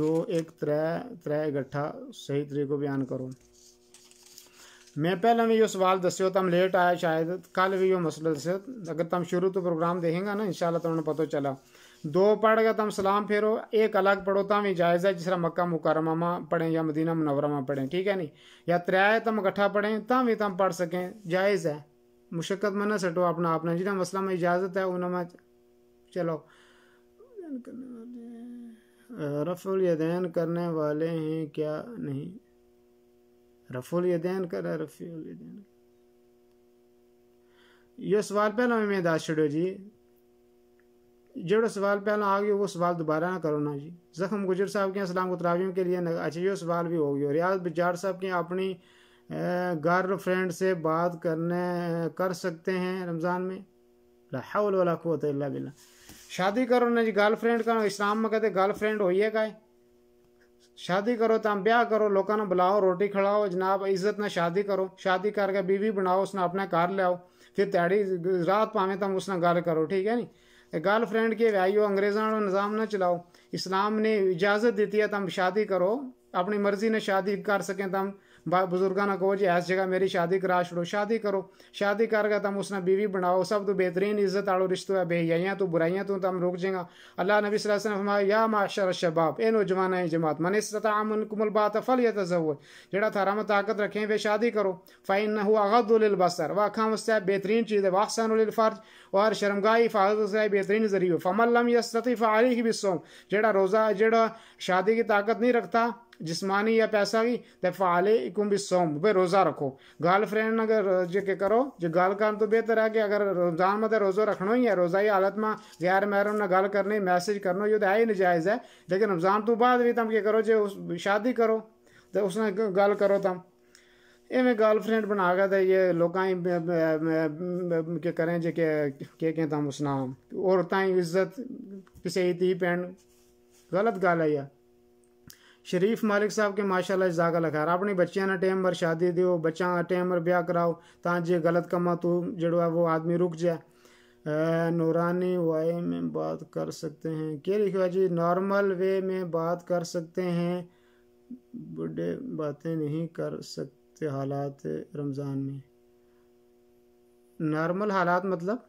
दो एक त्रै त्रै इकट्ठा सही तरीको बयान करो मैं पहले भी यो सवाल दस्यो तम लेट आया शायद कल भी यो मसला दस अगर तुम शुरू तो प्रोग्राम देखेंगे ना इंशाल्लाह तुमने पता चला दो पढ़ तम सलाम फेरो एक अलग पढ़ो तम जायज़ है जिस तरह मक्का मुकरमा में पढ़ें या मदीना मुनवरा में पढ़ें ठीक है नहीं या त्रिया तम इकट्ठा पढ़ें तम भी तम पढ़ सकें जायज़ है मुशक्क़त में ना सटो अपना अपना जिन्हें मसला में इजाज़त है उन्होंने चलो रफुल यदैन करने वाले हैं क्या नहीं रफुल यदैन कर रफुल यदैन यो सवाल पहला मैं दास छोड़ो जी ਜਿਹੜਾ सवाल पहला आ ਗਿਆ वो सवाल दोबारा ना करो ना जी जख्म गुजर साहब के इस्लाम को तरावियों के लिए अच्छा ये सवाल भी हो गया रियाज बिजार साहब की अपनी गर्ल फ्रेंड से बात करने कर सकते हैं रमज़ान में लाहौल शादी करो ना जी गर्ल फ्रेंड का इस्लाम में कहते गर्लफ्रेंड होइए का शादी करो तो ब्याह करो लोगों ने बुलाओ रोटी खिलाओ जनाब इज्जत ना शादी करो शादी करके बीवी बनाओ उसने अपने घर ले आओ फिर ध्याड़ी रात पावे तुम उसने गल करो ठीक है नी गर्ल फ्रेंड के भाई हो अंग्रेज़ान निज़ाम ना चलाओ इस्लाम ने इजाज़त दी है तुम शादी करो अपनी मर्ज़ी ने शादी कर सकें तुम बुजुर्गाना कहो जी इस जगह मेरी शादी करा छोड़ो शादी करो शादी करके तुम उसने बीवी बनाओ सब तो बेहतरीन इज्जत आड़ो रिश्तों है बेहियाइया तो बुराइया तो तुम रुक जाएगा अल्लाह नबी वसल्लम या माशर शबाब ए नौजवान है जमात मन बात फल या तजवर जड़ा थारा में ताकत रखें वे शादी करो फ़ाइन न हुआ अगदुलबसर व खाम उससे बेहतरीन चीज़ है फर्ज और शर्मगाह हिफाजत उसका बेहतरीन जरियो फमल यस्तफ़ भी बिसोम जरा रोज़ा जड़ा शादी की ताकत नहीं रखता जिसमानी या पैसा की तो फाले कुम भी सोम भाई रोज़ा रखो गाल फ्रेंड अगर जेके करो जो गाल कर तो बेहतर है कि अगर रमज़ान में तो रोज़ो रखना ही है रोज़ा हालत में मां ग़ैर महरम न ॻाल्हि करणी मैसेज करना ये तो है ही नजायज़ है लेकिन रमज़ान तो बाद बि तव्हां करो उस शादी करो तो उसने ॻाल्हि करो तव्हां इवें गर्लफ्रेंड बना के ये लोग के करें जे के के के तम नाम औरतें इज्जत किसी धी पैन गलत गल है शरीफ मालिक साहब के माशाल्लाह जजाक लखैर अपनी बच्चिया ने टाइम पर शादी दो बच्चा टाइम पर ब्याह कराओ ਤਾਂ गलत ਗਲਤ तू जो है वो आदमी रुक जाए नूरानी वे में बात कर सकते हैं क्या है जी नॉर्मल वे में बात कर सकते हैं बुढ़े बातें नहीं कर सकते हालात रमज़ान में नॉर्मल हालात मतलब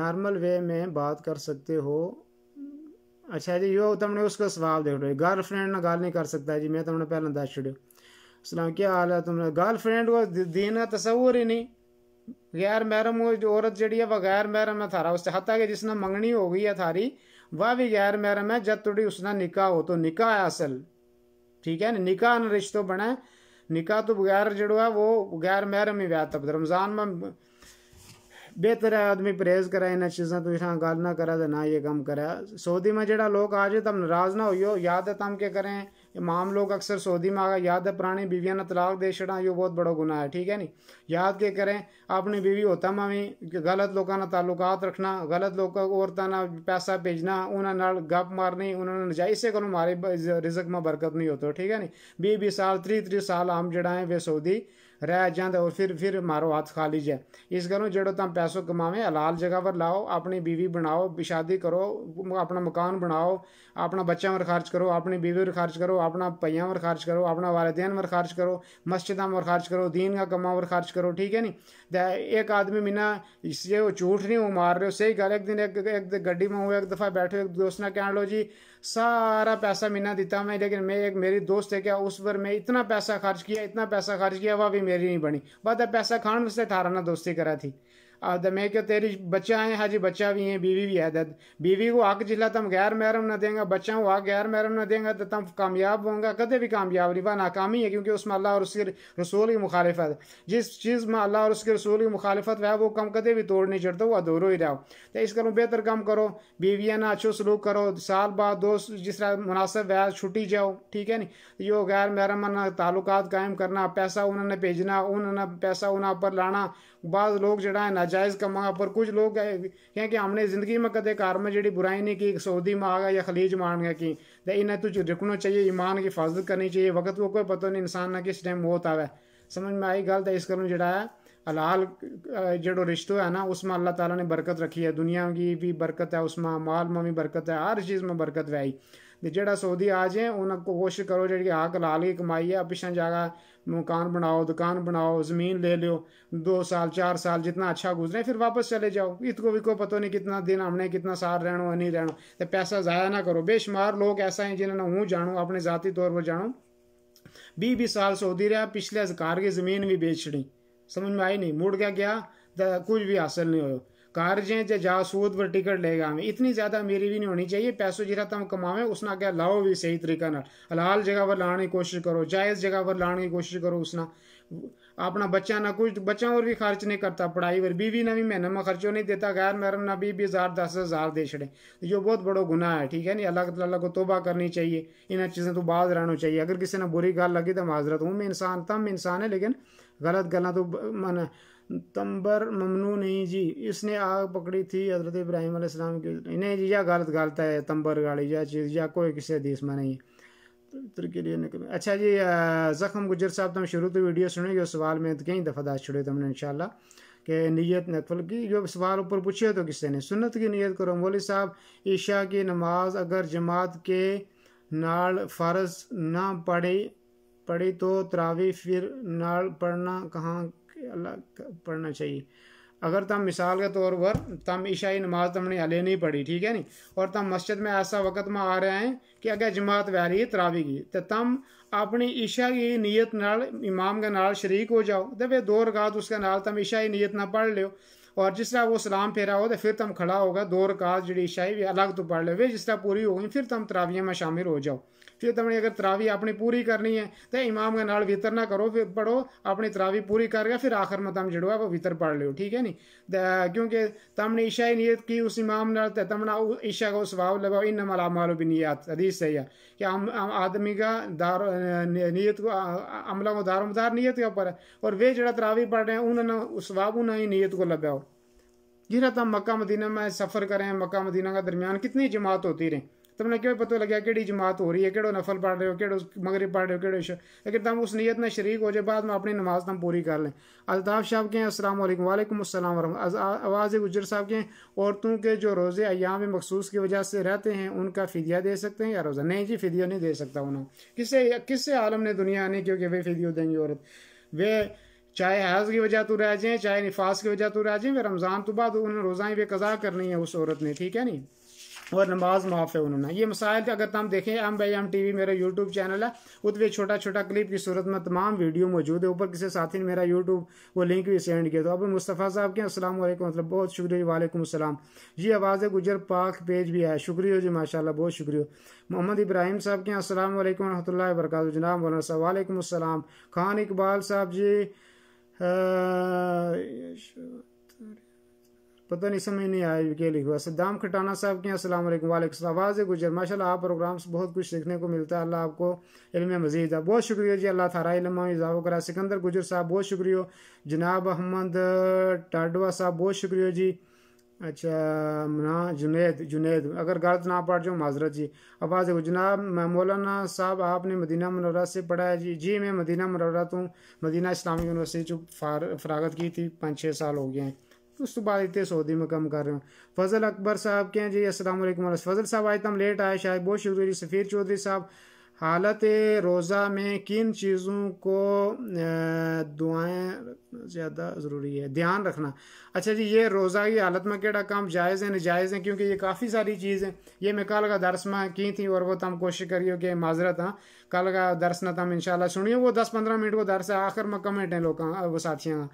नॉर्मल वे में बात कर सकते हो ਅੱਛਾ ਜੀ ਉਹ ਤੁਮਨੇ ਉਸਕਾ ਸਵਾਲ ਦੇਖ ਲਓ ਗਰਲਫ੍ਰੈਂਡ ਨਾਲ नहीं ਨਹੀਂ ਕਰ ਸਕਦਾ ਜੀ ਮੈਂ ਤੁਮਨੇ ਪਹਿਲਾਂ ਦੱਸ ਛੜਿਓ ਸਲਾਮ ਕੀ ਹਾਲ ਹੈ ਤੁਮਨੇ ਗਰਲਫ੍ਰੈਂਡ ਕੋ ਦੇਣਾ ਤਸਵੂਰ ਹੀ ਨਹੀਂ गैर महरम औरत जड़ी है वह गैर महरम है थारा उससे हत्या कि जिसने मंगनी हो गई है थारी वह भी गैर महरम है जब तुड़ी उसने निकाह हो तो निकाह है असल ठीक है ना निका न रिश्तों बने निकाह तो बगैर जो है वो गैर महरम ही व्यात रमजान में बेहतर है आदमी परहेज करा ਇਹਨਾਂ ਚੀਜ਼ਾਂ ਤੋਂ तो गल ना करा तो ना ये कम करा सऊदी में जड़ा लोग आ जाए तब नाराज़ ना हो याद है तम के करें इमाम लोग अक्सर सऊदी में आ याद है पुरानी बीवियाँ ने तलाक दे छड़ा यो बहुत बड़ा गुनाह है ठीक है नी याद के करें अपनी बीवी होता भी गलत लोगों ने ताल्लुकात रखना गलत लोग औरतों ने पैसा भेजना उन्होंने गप मारनी उन्होंने नजाइज से करो मारे रिजक में बरकत नहीं होता ठीक है नी भी साल त्री त्री साल आम जड़ा है वे सऊदी ਰਹਿ ਜਾਂਦਾ ਉਹ ਫਿਰ ਫਿਰ ਮਾਰੋ ਹੱਥ ਖਾਲੀ ਜੇ ਇਸ ਕਰੋ ਜਿਹੜਾ ਤਾਂ ਪੈਸੋ ਕਮਾਵੇਂ ਹਲਾਲ ਜਗ੍ਹਾ ਪਰ ਲਾਓ ਆਪਣੀ بیوی ਬਣਾਓ ਵਿਸ਼ਾਦੀ ਕਰੋ ਆਪਣਾ ਮਕਾਨ ਬਣਾਓ अपना बच्चों पर खर्च करो अपनी बीवी पर खर्च करो अपना भइयों पर खर्च करो अपना वालदेन पर खर्च करो मस्जिदों पर खर्च करो दीन का कमा पर खर्च करो ठीक है नहीं एक आदमी मिना इससे वो झूठ नहीं वो मार रहे हो सही गल एक दिन एक, एक गड्डी में हुआ एक दफ़ा बैठे एक दोस्त ने कह लो जी सारा पैसा मिना देता मैं लेकिन मैं एक मेरी दोस्त है क्या उस पर मैं इतना पैसा खर्च किया इतना पैसा खर्च किया वह भी मेरी नहीं बनी वह पैसा खान उससे ना दोस्ती करा थी आद मैं क्या तेरी बच्चा है हाजी बच्चा भी है बीवी भी है दद बीवी को हक जिला तुम तो गैर महरम ना देंगे बच्चा को हक गैर महरम ना देंगे तो तुम कामयाब होंगे कदे भी कामयाब नहीं वह नाकामी है क्योंकि उसमें अल्लाह और उसके रसूल की मुखालफत जिस चीज़ में अल्लाह और उसके रसूल की मुखालफत वह वो कम कदे भी तोड़ नहीं चढ़ता वो अधूरों ही रहो तो इस करो बेहतर काम करो बीवियाँ ना अच्छो सलूक करो साल बाद दो जिस तरह मुनासिब वह छुट्टी जाओ ठीक है नहीं तो यो गैर महरम ना ताल्लुक कायम करना पैसा उन्होंने भेजना उन्होंने पैसा उन्होंने पर लाना बाद लोग ਜਿਹੜਾ ਹੈ ਨਾਜਾਇਜ਼ ਕੰਮਾਂ ਉੱਪਰ ਕੁਝ ਲੋਕ ਕਹਿੰਦੇ ਕਿ ਹਮਨੇ ਜ਼ਿੰਦਗੀ में ਕਦੇ ਘਰ में ਜਿਹੜੀ बुराई नहीं की सऊदी में आ गया या खलीज में आ गया कि इन्हें तुझे रुकना चाहिए ईमान की हिफाजत करनी चाहिए वक्त को कोई पता नहीं इंसान ना किस टाइम मौत आवे समझ में आई गल तो इस करूँ जरा है हलाल जो रिश्तो है ना उसमें अल्लाह ताला ने बरकत रखी है दुनिया की भी बरकत है उसमें माल में भी बरकत है हर चीज़ में बरकत है आई जड़ा सऊदी आ जाए उनको कोशिश करो जी हक हलाल की कमाई है पिछा जागा मकान बनाओ दुकान बनाओ ज़मीन ले लो दो साल चार साल जितना अच्छा गुजरे फिर वापस चले जाओ इतको विको पता नहीं कितना दिन हमने कितना साल रहना नहीं रहना तो पैसा ज़ाया ना करो बेशुमार लोग ऐसा हैं जिन्होंने हूँ जानूँ अपने जाति तौर पर जानूँ भी बीस साल सऊदी रहा पिछले घर की ज़मीन भी बेच छड़ी समझ में आई नहीं मुड़ गया गया कुछ भी हासिल नहीं हो कार्जें जा जासूद पर टिकट लेगा हमें इतनी ज़्यादा मेरी भी नहीं होनी चाहिए पैसों जीरा तम कमावे उसना क्या लाओ भी सही तरीका ना हलाल जगह पर लाने की कोशिश करो जायज़ जगह पर लाने की कोशिश करो उसना अपना बच्चा ना कुछ बच्चा और भी खर्च नहीं करता पढ़ाई पर बीवी ना भी महीने में खर्चो नहीं देता गैर महरम ना बीस बीस हज़ार दस हज़ार दे छड़े जो बहुत बड़ो गुनाह है ठीक है नहीं अल्लाह तला को तोबा करनी चाहिए इन चीज़ों तो बाज रहना चाहिए अगर किसी ने बुरी गल लगी तो माजरत हूँ मैं इंसान तम इंसान है लेकिन गलत गलत तो मन तंबर ममनू नहीं जी इसने आग पकड़ी थी हजरत इब्राहिम अलैहिस्सलाम की नहीं जी या गलत गलत है तंबर गाड़ी या चीज़ या कोई किसी हदीस में नहीं तो के लिए निकल अच्छा जी जख्म गुजर साहब तुम तो शुरू तो वीडियो सुने जो सवाल में कई दफ़ा दाश छोड़े तुमने इनशाला कि नीयत नफल की जो सवाल ऊपर पूछे तो किसी ने सुन्नत की नीयत करो मौली साहब ईशा की नमाज अगर जमात के नाल फ़र्ज ना पढ़े पढ़ी तो तरावी फिर नाल पढ़ना कहाँ अल्लाह पढ़ना चाहिए अगर तम मिसाल के तौर पर तम ईशाई नमाज तमने अले नहीं पढ़ी ठीक है नी और तम मस्जिद में ऐसा वक़्त में आ रहे हैं कि अगर जमात वह रही है तरावी की तो तम अपनी ईशा की नीयत नाल इमाम के नाल शरीक हो जाओ तो फिर दो रकात उसके नाल तुम ईशाई नीयत ना पढ़ लियो और जिस तरह वो सलाम फेरा हो तो फिर तुम खड़ा होगा दो रकात जी ईशाई अलग तो पढ़ लो वे जिस तरह पूरी होगी फिर तुम तरावियाँ में शामिल हो जाओ फिर तुमने तो अगर तरावी अपनी पूरी करनी है तो इमाम के नाल वितर ना करो फिर पढ़ो अपनी तरावी पूरी करके फिर आखिर में तुम जड़ो वो वितर पढ़ लो ठीक है नी क्योंकि तमने ईशा ही नीयत की उस इमाम नाल तो तुमने ईशा को स्वभाव लगाओ इन मला मालो भी नीयत हदीस सही है कि आदमी का दार नीयत को अमला को दारोमदार नीयत के ऊपर है और वे जरा तरावी पढ़ रहे हैं उन्होंने स्वभाव उन्हें नीयत को लगाओ जिन्हें रात हम मक्का मदीना में सफ़र करें मक्का मदीना का दरमियान कितनी जमात होती रही तुमने तो કેવો पता लगे कि जमात हो रही है नफल નફલ रहे हो કેડો मगरब પાડ रहे हो ઈશા लेकिन तुम उस नीयत में शरीक हो जाए बाद में अपनी नमाज तुम पूरी कर लें अलताफ़ साहब के हैं वालेकुम वालेकुम आवाज़ गुजर साहब के औरतों के जो रोज़े अयाम मखसूस की वजह से रहते हैं उनका फ़िदिया दे सकते हैं या रोज़ा नहीं जी फ़िदिया नहीं दे सकता उन्होंने किससे किससे आलम ने दुनिया आने क्योंकि वे फ़िदियो देंगी औरत वे चाहे हज की वजह तो रह जाएँ चाहे नफाज की वजह तो रह जाएँ वे रमज़ान तो बाद उन्हें रोज़ाएँ वे कज़ा करनी है उस औरत ने ठीक है नहीं और नमाज है उन्होंने ये मसायल अगर तुम तो देखें एम भाई एम टी वी मेरा यूट्यूब चैनल है उसमें छोटा छोटा क्लिप की सूरत में तमाम वीडियो मौजूद है ऊपर किसी साथी ने मेरा यूट्यूब वो लिंक भी सेंड किया तो अब मुस्तफ़ा साहब के असल मतलब बहुत शुक्रिया वालेकुम असलम जी आवाज़ गुजर पाक पेज भी है शुक्रिया जी माशा बहुत शुक्रिया मोहम्मद इब्राहिम साहब के असलम वरहमल वर्क जनाब मौलाना साहब वालेकुम असलम खान इकबाल साहब जी पता नहीं समझ नहीं आया क्या लिखा सद्दाम खटाना साहब के अस्सलाम वालेकुम आवाज़ है गुजर माशा आप प्रोग्राम से बहुत कुछ सीखने को मिलता है अल्लाह आपको इलम मजीद है बहुत शुक्रिया जी अल्लाह तारा इलम करा सिकंदर गुजर साहब बहुत शुक्रिया जनाब अहमद टाडवा साहब बहुत शुक्रिया जी अच्छा ना जुनेद जुनेद अगर गलत ना पढ़ जाऊँ माजरत जी आवाज़ है जनाब मौलाना साहब आपने मदीना मनोरा से पढ़ा है जी जी मैं मदीना मनोरा तो मदीना इस्लामिक यूनिवर्सिटी जो फरागत की थी पाँच छः साल हो गए हैं उसके बाद इतने सऊदी में कम कर रहे हो फजल अकबर साहब के हैं जी असलम फजल साहब आज तम लेट आए शायद बहुत शुक्रिया जी सफ़ीर चौधरी साहब हालत रोज़ा में किन चीज़ों को दुआएं ज़्यादा ज़रूरी है ध्यान रखना अच्छा जी ये रोज़ा की हालत में कड़ा काम जायज़ है नजायज़ है क्योंकि ये काफ़ी सारी चीज़ें ये मैं कल का दर्स में की थी और वो तम कोशिश करियो कि माजरत हाँ कल का दर्स ना तम इन सुनियो वो दस पंद्रह मिनट को दर्स है आखिर में कमेंट हैं लोग वो साथियाँ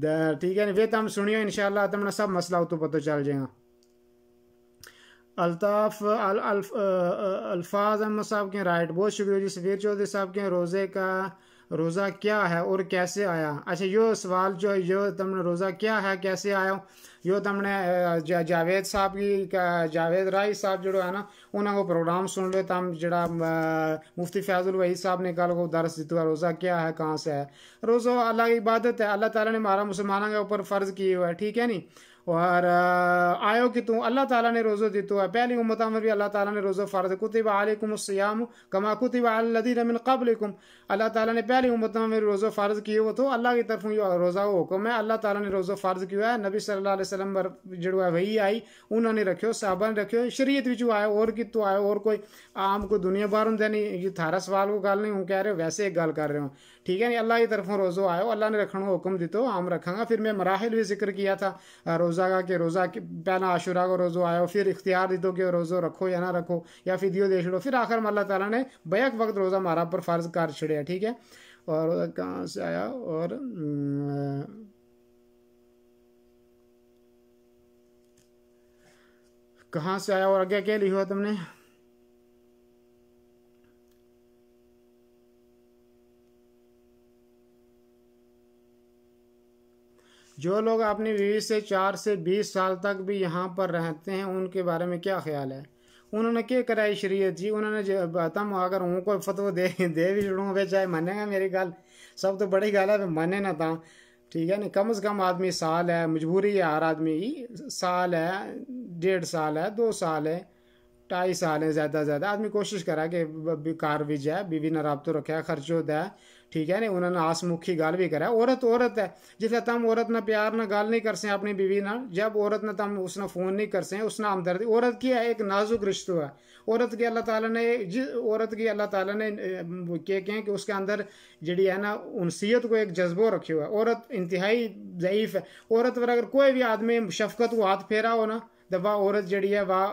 ठीक है वे तुम तो सुनियो इनशाला तुमने तो सब मसला उतो पता चल जाएगा अल्ताफ अल, अल्फाज अहमद साहब के राइट बहुत शुक्रिया जी सफ़ीर चौधरी साहब के रोज़े का रोज़ा क्या है और कैसे आया अच्छा यो सवाल जो यो तुमने रोज़ा क्या है कैसे आया यो तुमने जा, जावेद साहब की जावेद राय साहब जो है ना उन्होंने प्रोग्राम सुन लो तम जरा मुफ्ती फैजुल वही साहब ने कल को दर्स दिता रोज़ा क्या है कहाँ से है रोज़ा अल्लाह की इबादत है अल्लाह तला ने मारा मुसलमानों के ऊपर फ़र्ज़ किया हुआ है ठीक है नहीं और आयो कि तू अल्लाह ताला ने रोज़ो ॾितो है पहली उम्मत में भी अल्लाह ताला ने रोज़ो फ़र्ज़ कुतिब आलिकुमसयाम कमा कुतिब मिन क़बलिकुम अल्लाह ताला ने पहली उम्मत में रोज़ो फ़र्ज़ किए हो तो अल्लाह की तरफ इहो रोज़ा हुक्म है अल्लाह अलाह ताला ने रोज़ो फ़र्ज़ किया है नबी वसल्लम पर जो है वही आई उन्होंने रखियो साहबा ने रखियो शरीयत विचूं आयो और तू तो आयो और कोई आम कोई दुनिया भर नहीं ये थारा सवाल को गल नहीं हूँ कह रहे हो वैसे एक गल कर रहे हो ठीक है नहीं अल्लाह की तरफों रोज़ो आयो अल्लाह ने रखण हुक्म तो आम रखांगा फिर मैं मराहल भी जिक्र किया था रोज़ा का कि रोज़ा के पहला आशुरा को रोज़ो आयो फिर इख्तियार दी तो कि रोज़ो रखो या ना रखो या फिर दियो दे लो फिर आखिर में अल्लाह तला ने बैक वक्त रोज़ा मारा पर फ़र्ज़ कर छिड़े ठीक है और कहाँ से आया और कहाँ से आया और आगे क्या लिखा तुमने जो लोग अपनी बीवी से चार से बीस साल तक भी यहाँ पर रहते हैं उनके बारे में क्या ख्याल है उन्होंने क्या कराई शरीयत जी उन्होंने तम अगर उनको फतवा दे दे भी छोड़ूँ वे चाहे मानेगा मेरी गल सब तो बड़ी गल है वे माने ना था ठीक है ना कम से कम आदमी साल है मजबूरी है हर आदमी की साल है डेढ़ साल है दो साल है ढाई साल है ज़्यादा ज़्यादा आदमी कोशिश करा कि कार भी जाए बीवी ने रबतो रखे खर्च होता है ठीक है ना उन्होंने आसमुखी गल भी करा औरत औरत है जिसे तुम औरत ना प्यार ना गल नहीं कर सें अपनी बीवी ना जब औरत ने तुम उसने फोन नहीं कर करसे उसने हमदर्दी औरत की है एक नाजुक रिश्तो है औरत की अल्लाह ताला ने जिस औरत की अल्लाह ताला ने क्या कहें कि उसके अंदर जड़ी है ना उनसीयत को एक जज्बो रखे हुआ है औरत इंतहाई ज़यीफ़ है औरत पर अगर कोई भी आदमी शफकत को हाथ फेरा हो ना तो वह औरत जड़ी है वाह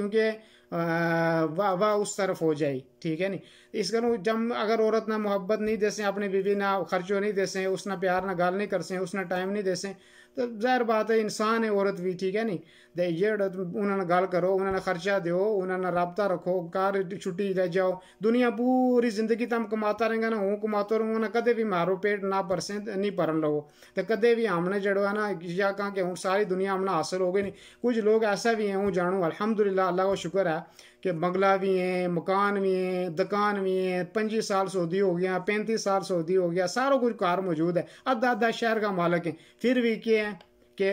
क्योंकि वाह वाह उस तरफ हो जाए ठीक है नी इसको जब अगर औरत ना मोहब्बत नहीं देसें अपनी बीवी ना खर्चो नहीं देसें उसना प्यार ना गाल नहीं करसें उसना टाइम नहीं देसें तो जहर बात है इंसान है औरत भी ठीक है नी दे ये उन्होंने गाल करो उन्होंने खर्चा दो उन्होंने रबता रखो कार छुट्टी ले जाओ दुनिया पूरी जिंदगी तम कमाता रहेंगे ना हूँ कमाते रहूँगा ना कदे भी मारो पेट ना परसें नहीं भरन लगो तो कदे भी हमने जड़ो है ना या कहा कि हूँ सारी दुनिया हमने हासिल हो गई नहीं कुछ लोग ऐसा भी हैं हूँ जानू अलहमदिल्ला अल्लाह को शुक्र है कि बंगला भी है मकान भी है दुकान भी है पच्चीस साल सऊदी हो गया पैंतीस साल सऊदी हो गया सारा कुछ कार मौजूद है अद्धा अद्धा शहर का मालिक है फिर भी क्या है कि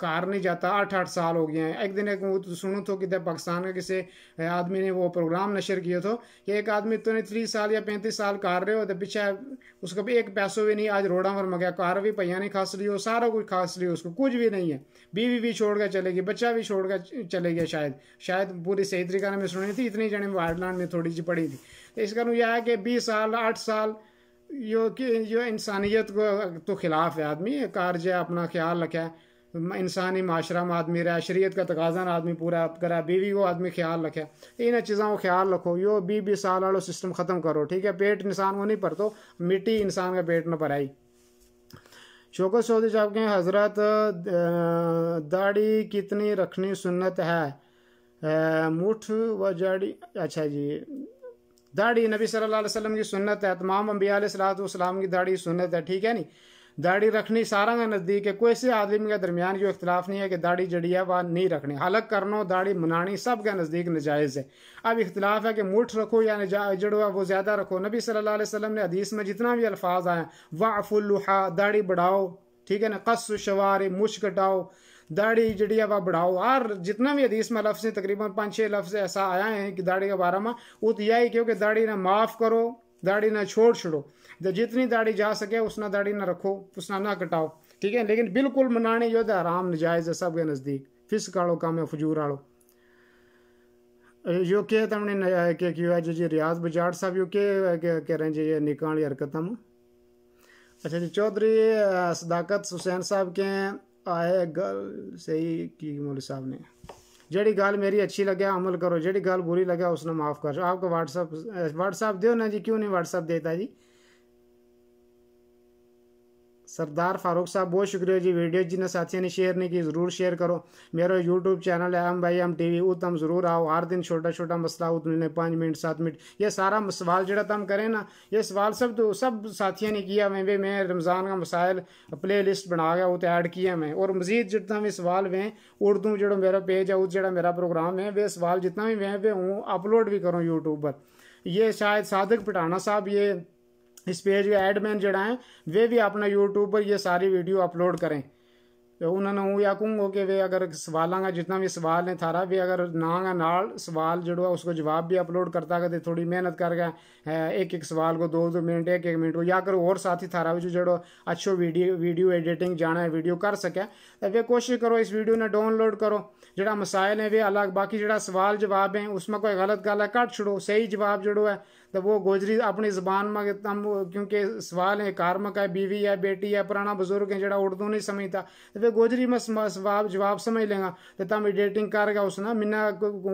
कार नहीं जाता आठ आठ साल हो गए हैं एक दिन एक तो सुनो तो कि पाकिस्तान का किसी आदमी ने वो प्रोग्राम नशर किया तो कि एक आदमी तो नहीं तीस साल या पैंतीस साल कार रहे हो तो पीछे उसको भी एक पैसों भी नहीं आज रोडा पर मंगया कार भी पहिया नहीं खास रही हो सारा कुछ खास रही हो उसको कुछ भी नहीं है बीवी भी छोड़ कर चलेगी बच्चा भी छोड़ कर चले गया शायद शायद पूरी सही तरीका ने मैं सुनी थी इतनी जने वाइडलैंड में थोड़ी सी पड़ी थी तो इस कारण यह है कि बीस साल आठ साल यो कि यो इंसानियत को तो खिलाफ है आदमी कार जो अपना ख्याल रखे इंसानी माशरा में आदमी रहा शरीयत का तकाजा आदमी पूरा करा बीवी को आदमी ख्याल रखे तो इन चीज़ों को ख्याल रखो यो बी बीस साल वालों सिस्टम ख़त्म करो ठीक है पेट इंसान को नहीं पर मिट्टी इंसान का पेट न भराई शोकत चौधरी साहब के हजरत दाढ़ी कितनी रखनी सुन्नत है मुठ व जाड़ी अच्छा जी दाढ़ी नबी सल्लल्लाहु अलैहि वसल्लम की सुन्नत है तमाम अम्बिया सलात की दाढ़ी सुन्नत है ठीक है नहीं दाढ़ी रखनी सारा का नज़दीक है कोई से आदमी के दरमियान जो इख्तलाफ नहीं है कि दाढ़ी जड़ी है वह नहीं रखनी हलक करनो दाढ़ी मनानी सब के नज़दीक नजायज़ है अब इख्तलाफ है कि मुठ रखो या जड़ो है वो ज़्यादा रखो नबी सल्ला वसम ने हदीस में जितना भी अल्फाज आए वाफुल्लुहा दाढ़ी बढ़ाओ ठीक है ना कस शवार मुश कटाओ दाढ़ी जड़ी है वह बढ़ाओ और जितना भी हदीस में लफ्ज़ तकरीबन पाँच छः लफ्ज़ ऐसा आया है कि दाढ़ी के बारे में वो तो यही क्योंकि दाढ़ी ना माफ़ करो दाढ़ी ना छोड़ छोड़ो जो जितनी दाढ़ी जा सके उसना दाढ़ी ना रखो उसना ना कटाओ ठीक है लेकिन बिल्कुल मनाने जो आराम नजायज़ है सब के नज़दीक फिस काड़ो काम है फजूर आड़ो यो के तमने के क्यों है जी रियाज बजाट साहब यो के कह रहे हैं जी ये निकाह वाली हरकत हम अच्छा जी चौधरी सदाकत हुसैन साहब के आए गल सही की मोल साहब ने जड़ी गाल मेरी अच्छी लगे अमल करो जड़ी गाल बुरी लगे उसने माफ़ करो आपका व्हाट्सअप व्हाट्सअप दो ना जी क्यों नहीं व्हाट्सअप देता जी सरदार फारूक साहब बहुत शुक्रिया जी वीडियो जिन्हें साथियों ने शेयर नहीं की ज़रूर शेयर करो मेरा यूट्यूब चैनल है एम भाई एम टी वी तुम जरूर आओ हर दिन छोटा छोटा मसला हो तुमने पाँच मिनट सात मिनट ये सारा सवाल जरा तुम करें ना ये सवाल सब तो सब साथियों ने किया मैं भी मैं रमज़ान का मसाइल प्ले लिस्ट बना गया वो तो ऐड किया मैं और मजीद जितना भी सवाल वे उर्दू जो मेरा पेज है उस जो मेरा प्रोग्राम है वे सवाल जितना भी वे वे हूँ अपलोड भी करूँ यूट्यूब पर ये शायद सादक पठाना साहब ये इस पेज के एडमैन जड़ा हैं वे भी अपना यूट्यूब पर ये सारी वीडियो अपलोड करें तो उन्होंने वो या कहूँगो कि वे अगर सवाल का जितना भी सवाल है थारा वे अगर ना का नाल सवाल जो है उसको जवाब भी अपलोड करता कर थोड़ी मेहनत कर एक एक सवाल को दो दो मिनट एक एक मिनट को या करो और साथ ही थारा भी जो अच्छो वीडियो वीडियो एडिटिंग जाना है वीडियो कर सके तो वे कोशिश करो इस वीडियो ने डाउनलोड करो जो मसायल है वे अलग बाकी जो सवाल जवाब है उसमें कोई गलत गल है कट छोड़ो सही जवाब जो है तो वो गोजरी अपनी जबान में हम क्योंकि सवाल है कारमक है बीवी है बेटी है पुराना बुजुर्ग है जो उर्दू नहीं समझता तो फिर गोजरी में जवाब जवाब समझ लेगा तो तब डेटिंग करेगा उसने मिना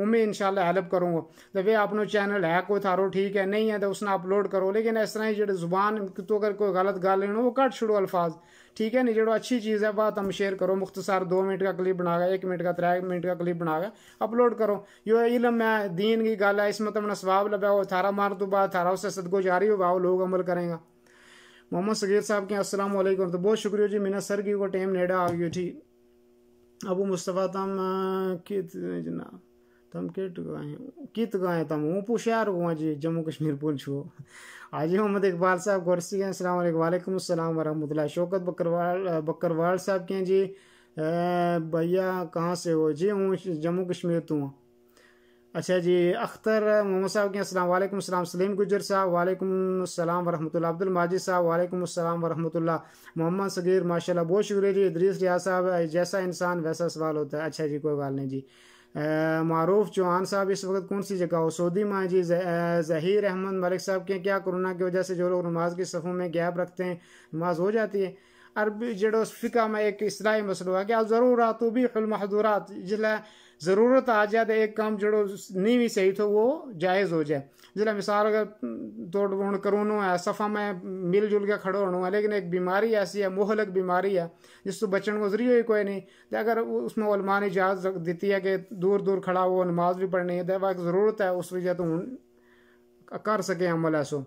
उम्मीद इंशाल्लाह हेल्प करूँगा तो फिर अपनो चैनल है कोई थारो ठीक है नहीं है तो उसने अपलोड करो लेकिन इस तरह ही जो जुबान तो अगर कोई गलत गाल वो कट छोड़ो अल्फाज ठीक है नहीं अच्छी चीज़ है बात हम शेयर करो मुख्तसार दो मिनट का क्लिप बनागा एक मिनट का त्रै मिनट का क्लिप बनागा अपलोड करो यो इलम है दीन की गल है इसमें तुमने स्वाब लगाओ थारा मार तो बाद थारा उससे सदगो जारी होगा वो लोग अमल करेंगे मोहम्मद सगीर साहब के असलम तो बहुत शुक्रिया जी मीना सर की वो टाइम नेड़ा आ गई थी अबू मुस्तफ़ा तम कित जना तम किट टुकाए कित गाएं तम वो शहर हुआ जी जम्मू कश्मीर पुल हाजी मोहम्मद इकबाल साहब गौरसी हैं असल वालेकुम वरहमत ला शौकत बकरवाल बकरवाल साहब के हैं जी भैया कहाँ से हो जी हूँ जम्मू कश्मीर तो हूँ अच्छा जी अख्तर मोहम्मद साहब के असल वालेकुम सलाम सलीम गुजर साहब वालेकुम सलाम अब्दुल माजिद साहब वालेकुम अस्सलाम वरहमतुल्ला मोहम्मद सगीर माशाल्लाह बहुत शुक्रिया जी इद्रीस रियाज साहब जैसा इंसान वैसा सवाल होता है अच्छा जी कोई बात नहीं जी मरूफ चौहान साहब इस वक्त कौन सी जगह हो सऊदी माँ जी जहीर अहमद मलिक साहब के क्या कोरोना की वजह से जो लोग नमाज के सफ़ों में गैप रखते हैं नमाज हो जाती है अरबी जड़ो फ़िका में एक इसराई मसलो है कि ज़रूरत तो भी महदूरत जिला ज़रूरत आ जाए तो एक काम जो नहीं भी सही तो वो जायज़ हो जाए जिला मिसाल अगर तोड़ हूँ करोनो है सफ़ा में मिलजुल के खड़ो होना है लेकिन एक बीमारी ऐसी है मोहलक बीमारी है जिस तो बचने को जरिए ही कोई नहीं तो अगर उसमें उलमा ने इजाज़त देती है कि दूर दूर खड़ा हो नमाज भी पढ़नी है तो ज़रूरत है उस वजह तो कर सके अमल ऐसो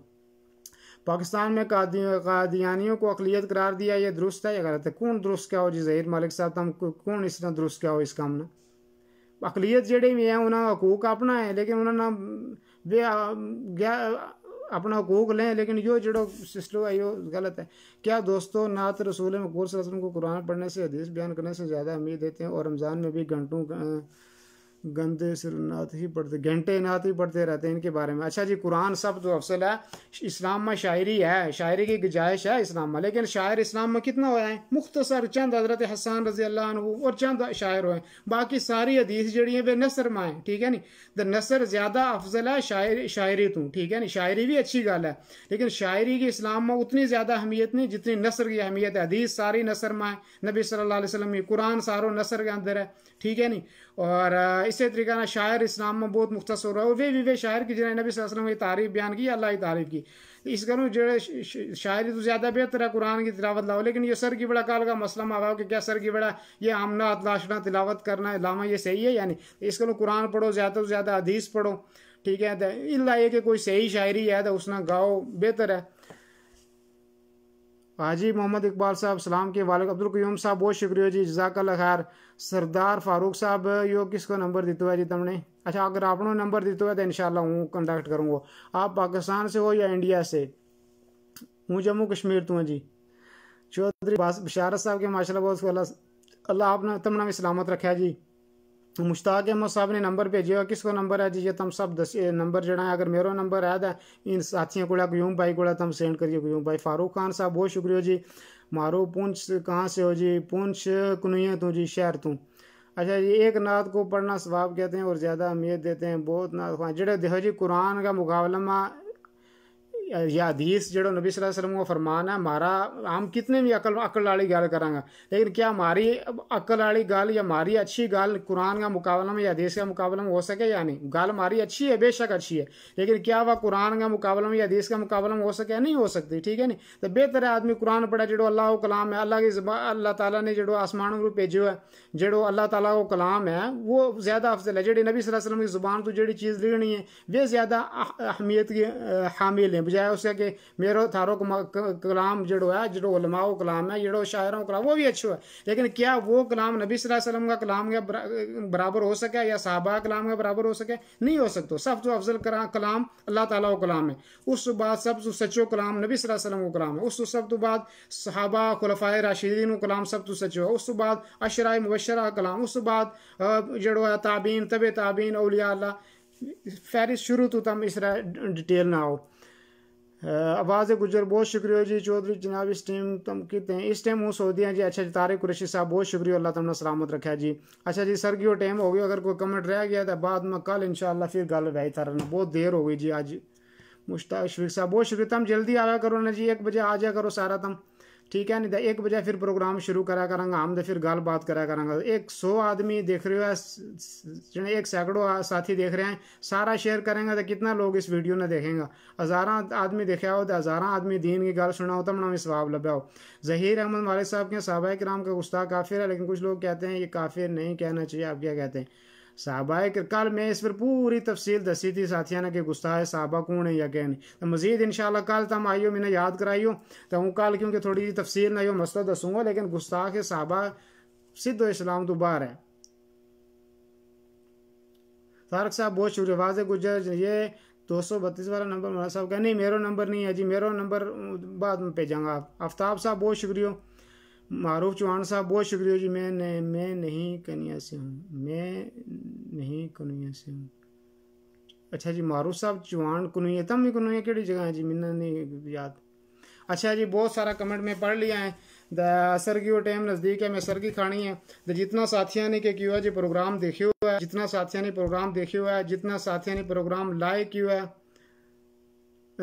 पाकिस्तान में कादियानियों को अकलीत करार दिया ये दुरुस्त है या गलत है कौन दुरुस्त क्या हो जी जहीर मालिक साहब तुम तो कौन इस तरह दुरुस्त क्या हो इस काम में अकलीत जड़े भी है उन्होंने हकूक अपना है लेकिन उन्होंने ਉਹਨਾਂ गया अपना हकूक लें लेकिन यो जो सिस्टम है यो गलत है क्या दोस्तों नात रसूल मकबूल को कुरान पढ़ने से हदीस बयान करने से ज़्यादा उम्मीद देते हैं और रमज़ान में भी घंटों गंदे सिरनाथ ही पढ़ते घंटे नाथ ही पढ़ते रहते हैं इनके बारे में अच्छा जी कुरान सब जो तो अफसल है इस्लाम में शायरी है शायरी की गुजाइश है इस्लाम में लेकिन शायर इस्लाम में कितना हुआ है मुख्तसर चंद हजरत हसन रजी अल्लाह और चंद शायर हुए बाकी सारी अदीस जड़ी हैं वे नसर में है ठीक है नी द नसर ज़्यादा अफजल है शायर शायरी तू तो, ठीक है नी शायरी भी अच्छी गल है लेकिन शायरी की इस्लाम में उतनी ज़्यादा अहमियत नहीं जितनी नसर की अहमियत है अदीस सारी नसर में आए नबी सल्ला वसलम कुरान सारो नसर के अंदर है ठीक है नी और इसी तरीके ना शायर इस्लाम में बहुत मुख्तस हो रहा है वे भी वे शायर की जिन्हें नबी वसलम की तारीफ बयान की अल्लाह की तारीफ की इस करूँ जो शायरी तो ज़्यादा बेहतर है कुरान की तिलावत लाओ लेकिन ये सर की बड़ा काल का मसला माँ कि क्या सर की बड़ा ये आमना अतलाशना तिलावत करना लामा ये सही है यानी तो इस करूँ कुरान पढ़ो ज़्यादा से ज़्यादा हदीस पढ़ो ठीक है तो इला ये कि कोई सही शायरी है तो उसना गाओ बेहतर है हाजी मोहम्मद इकबाल साहब सलाम के वालक अब्दुल क्यूम साहब बहुत शुक्रिया जी जजाकल्ला खैर सरदार फारूक साहब यो किसको नंबर दिता है जी तुमने अच्छा अगर आपने नंबर दिता है तो इनशाला हूँ कंटेक्ट करूँगा आप पाकिस्तान से हो या इंडिया से हूँ जम्मू कश्मीर तू जी चौधरी बशारत साहब के माशा बहुत अल्लाह आपने तमना भी सलामत रखा जी मुश्ताक अहमद साहब ने नंबर भेजे किसको नंबर है जी ये तुम सब दस नंबर जड़ा है अगर मेरा नंबर आया है तो इन साथियों को गयूम भाई को तुम सेंड करिए गयूम भाई फारूक खान साहब बहुत शुक्रिया जी मारो पुंछ कहाँ से हो जी पुंछ कनुए तू जी शहर तू अच्छा जी एक नात को पढ़ना स्वाब कहते हैं और ज़्यादा अहमियत देते हैं बहुत नात खान जड़े देखो जी कुरान का मुकाबला या हदीस जो नबी वसल्लम का फरमान है हमारा हम कितने भी अकल अकल वाली गाल करेंगे लेकिन क्या हमारी अकल वाली गाल या हमारी अच्छी गाल कुरान का मुकाबला में या हदीस का मुकाबला में हो सके या नहीं गाल हमारी अच्छी है बेशक अच्छी है लेकिन क्या वह कुरान का मुकाबला में या हदीस का मुकाबला में हो सके नहीं हो सकती ठीक है नहीं तो बेहतर है आदमी कुरान पढ़ा जो अल्लाह को कलाम है अल्लाह की अल्लाह तला ने जो आसमान में भेजो है जो अल्लाह तला को कलाम है वो ज़्यादा अफजल है जी नबी वसल्लम की ज़ुबान तो जी चीज़ लिखनी है वे ज़्यादा अहमियत की हामिल है जाए उसके कि मेरो थारो कलाम जो है जो उलमाओ कलाम है जो शायरों कलाम वो भी अच्छा है लेकिन क्या वो कलाम नबी वसल्लम का कलाम या बराबर हो सके या साहबा कलाम का बराबर हो सके नहीं हो सकता सब जो अफजल कलाम अल्लाह ताला का कलाम है उस बाद सब तो सचो कलाम नबी वसल्लम का कलाम है उस सब तो बाद साहबा खुलफाए राशिदीन को कलाम सब तो सचो है उस बाद अशरा मुबशरा कलाम उस बाद जो है ताबीन तबे ताबीन अलिया अल्लाह फहरिस्त शुरू तो तम इस डिटेल ना हो आवाज़ गुजर बहुत शुक्रिया जी चौधरी जनाब इस टाइम तुम कितने इस टाइम हूँ सऊदी हैं जी अच्छा जी तारे कुरेशी साहब बहुत शुक्रिया अल्लाह तुमने सलामत रखा जी अच्छा जी सर की वो टाइम हो गया अगर कोई कमेंट रह गया तो बाद में कल इंशाल्लाह फिर गल वही था बहुत देर हो गई जी आज मुश्ताक शफीक साहब बहुत शुक्रिया तुम जल्दी आया करो ना जी एक बजे आ जाया करो सारा तुम ठीक है नहीं तो एक बजे फिर प्रोग्राम शुरू करा करा हम तो फिर गलबात करा करा एक सौ आदमी देख रहे हो एक सैकड़ों साथी देख रहे हैं सारा शेयर करेंगे तो कितना लोग इस वीडियो ने देखेंगे हज़ारा आदमी देखा हो तो हज़ारा आदमी दीन की गल सुना हो तो अपना स्वाब लभ्या हो जहीर अहमद वाले साहब के सहाबा कराम का गुस्ताख काफिर है लेकिन कुछ लोग कहते हैं ये काफिर नहीं कहना चाहिए आप क्या कहते हैं साहबा कल में इस पर पूरी तफसील दसी थी साथिया ने कि गुस्सा है साहबा कौन है या कहने नहीं तो मजीद इन कल तम तो आइयो मैंने याद कराइयो तो हूँ कल क्योंकि थोड़ी सी तफसील ना हो मसला दसूंगा लेकिन के साहबा सिद्ध इस्लाम तो बाहर है तारक साहब बहुत शुक्रिया वाज गुजर ये दो सौ बत्तीस वाला नंबर मोला साहब का नहीं मेरा नंबर नहीं है जी मेरा नंबर बाद में भेजांगा आप आफ्ताब साहब बहुत शुक्रिया मारूफ चौहान साहब बहुत शुक्रिया जी मैं नहीं मैं नहीं कन्या से हूँ मैं नहीं कन्या से हूँ अच्छा जी मारूफ साहब चौहान कन्हैया तम भी कन्हैया कि जगह है जी मैंने नहीं याद अच्छा जी बहुत सारा कमेंट में पढ़ लिया है द असर की वो टाइम नज़दीक है मैं सर की खानी है द जितना साथिया ने क्या क्यों जी प्रोग्राम देखे हुआ है जितना साथियों ने प्रोग्राम देखे हुआ है जितना साथियों ने प्रोग्राम लाइक किया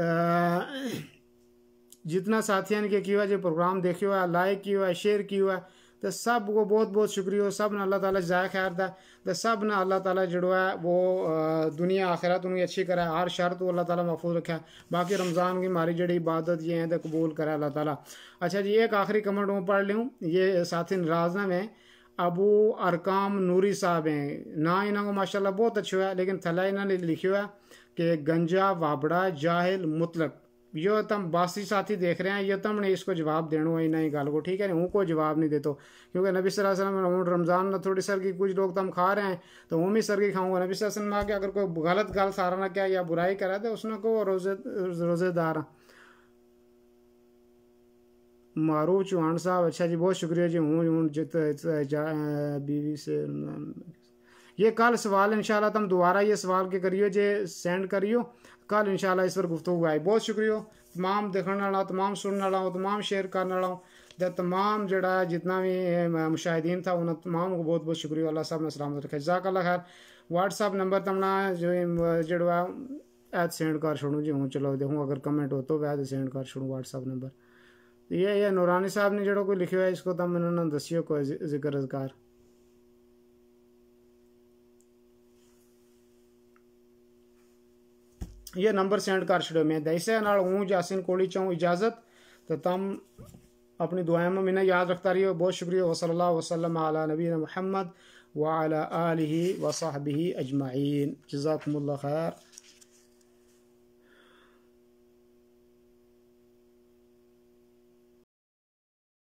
है जितना साथियों के किया जो प्रोग्राम देखे है लाइक किया है शेयर किया है तो सब को बहुत बहुत शुक्रिया सब ने अल्लाह ताला जाय खैर दा तो सब ने अल्लाह ताला जो है वो दुनिया आखिरत उनकी अच्छी करा हर शर्त तो अल्लाह ताला महफूज रखा बाकी रमज़ान की हमारी जड़ी इबादत ये है तो कबूल करा अल्लाह ताला अच्छा जी एक आखिरी कमेंट मैं पढ़ लूँ ये साथी नाजनम है अबू अरकाम नूरी साहब हैं ना इन्हों माशाल्लाह बहुत अच्छो है लेकिन थला इन्होंने लिखे है कि गंजा वाबड़ा जाहिल मुतलक यो तम बासी साथी देख रहे हैं यो तम ने इसको जवाब देना है नहीं गाल को ठीक है हूँ को जवाब नहीं देते क्योंकि नबी सल्लल्लाहु रमज़ान ना थोड़ी सर की कुछ लोग तम खा रहे हैं तो हूँ भी सर की खाऊंगा नबी सल्लल्लाहु अलैहि अगर कोई गलत गाल सारा ना क्या या बुराई करा तो उसने को रोजे रोजेदार मारू चौहान साहब अच्छा जी बहुत शुक्रिया जी हूँ हूँ जित बीवी से ये कल सवाल इंशाल्लाह तुम दोबारा ये सवाल के करियो जे सेंड करियो कल इंशाल्लाह इस पर गुफ्तु आई बहुत शुक्रिया तमाम देखने वाला तमाम सुनने वाला तमाम शेयर करने वाला ते तमाम जड़ा जितना भी मुशाहिदीन था उन्होंने तमाम को बहुत बहुत शुक्रिया अल्लाह साहब ने सलामत रखे जजाक अल्लाह खैर व्हाट्सअप नंबर तमना तो जो जो है ऐद सेंड कर छोड़ू जी हूँ चलो देखूँ अगर कमेंट हो तो वह सेंड कर छोड़ू व्हाट्सअप नंबर ये ये नूरानी साहब ने जो कोई लिखे हुआ है इसको तब तो इन्होंने दसियो कोई जिक्र अजगार ये नंबर सेंड कर छड़ो मैं दैसे नाल हूँ यासिन कोली चाहूँ इजाज़त तो तम अपनी दुआएं में मैंने याद रखता हो बहुत शुक्रिया वसल्ला वसलम आला नबी महमद वाला आलि वसाहबी अजमाइन जजाकमल खैर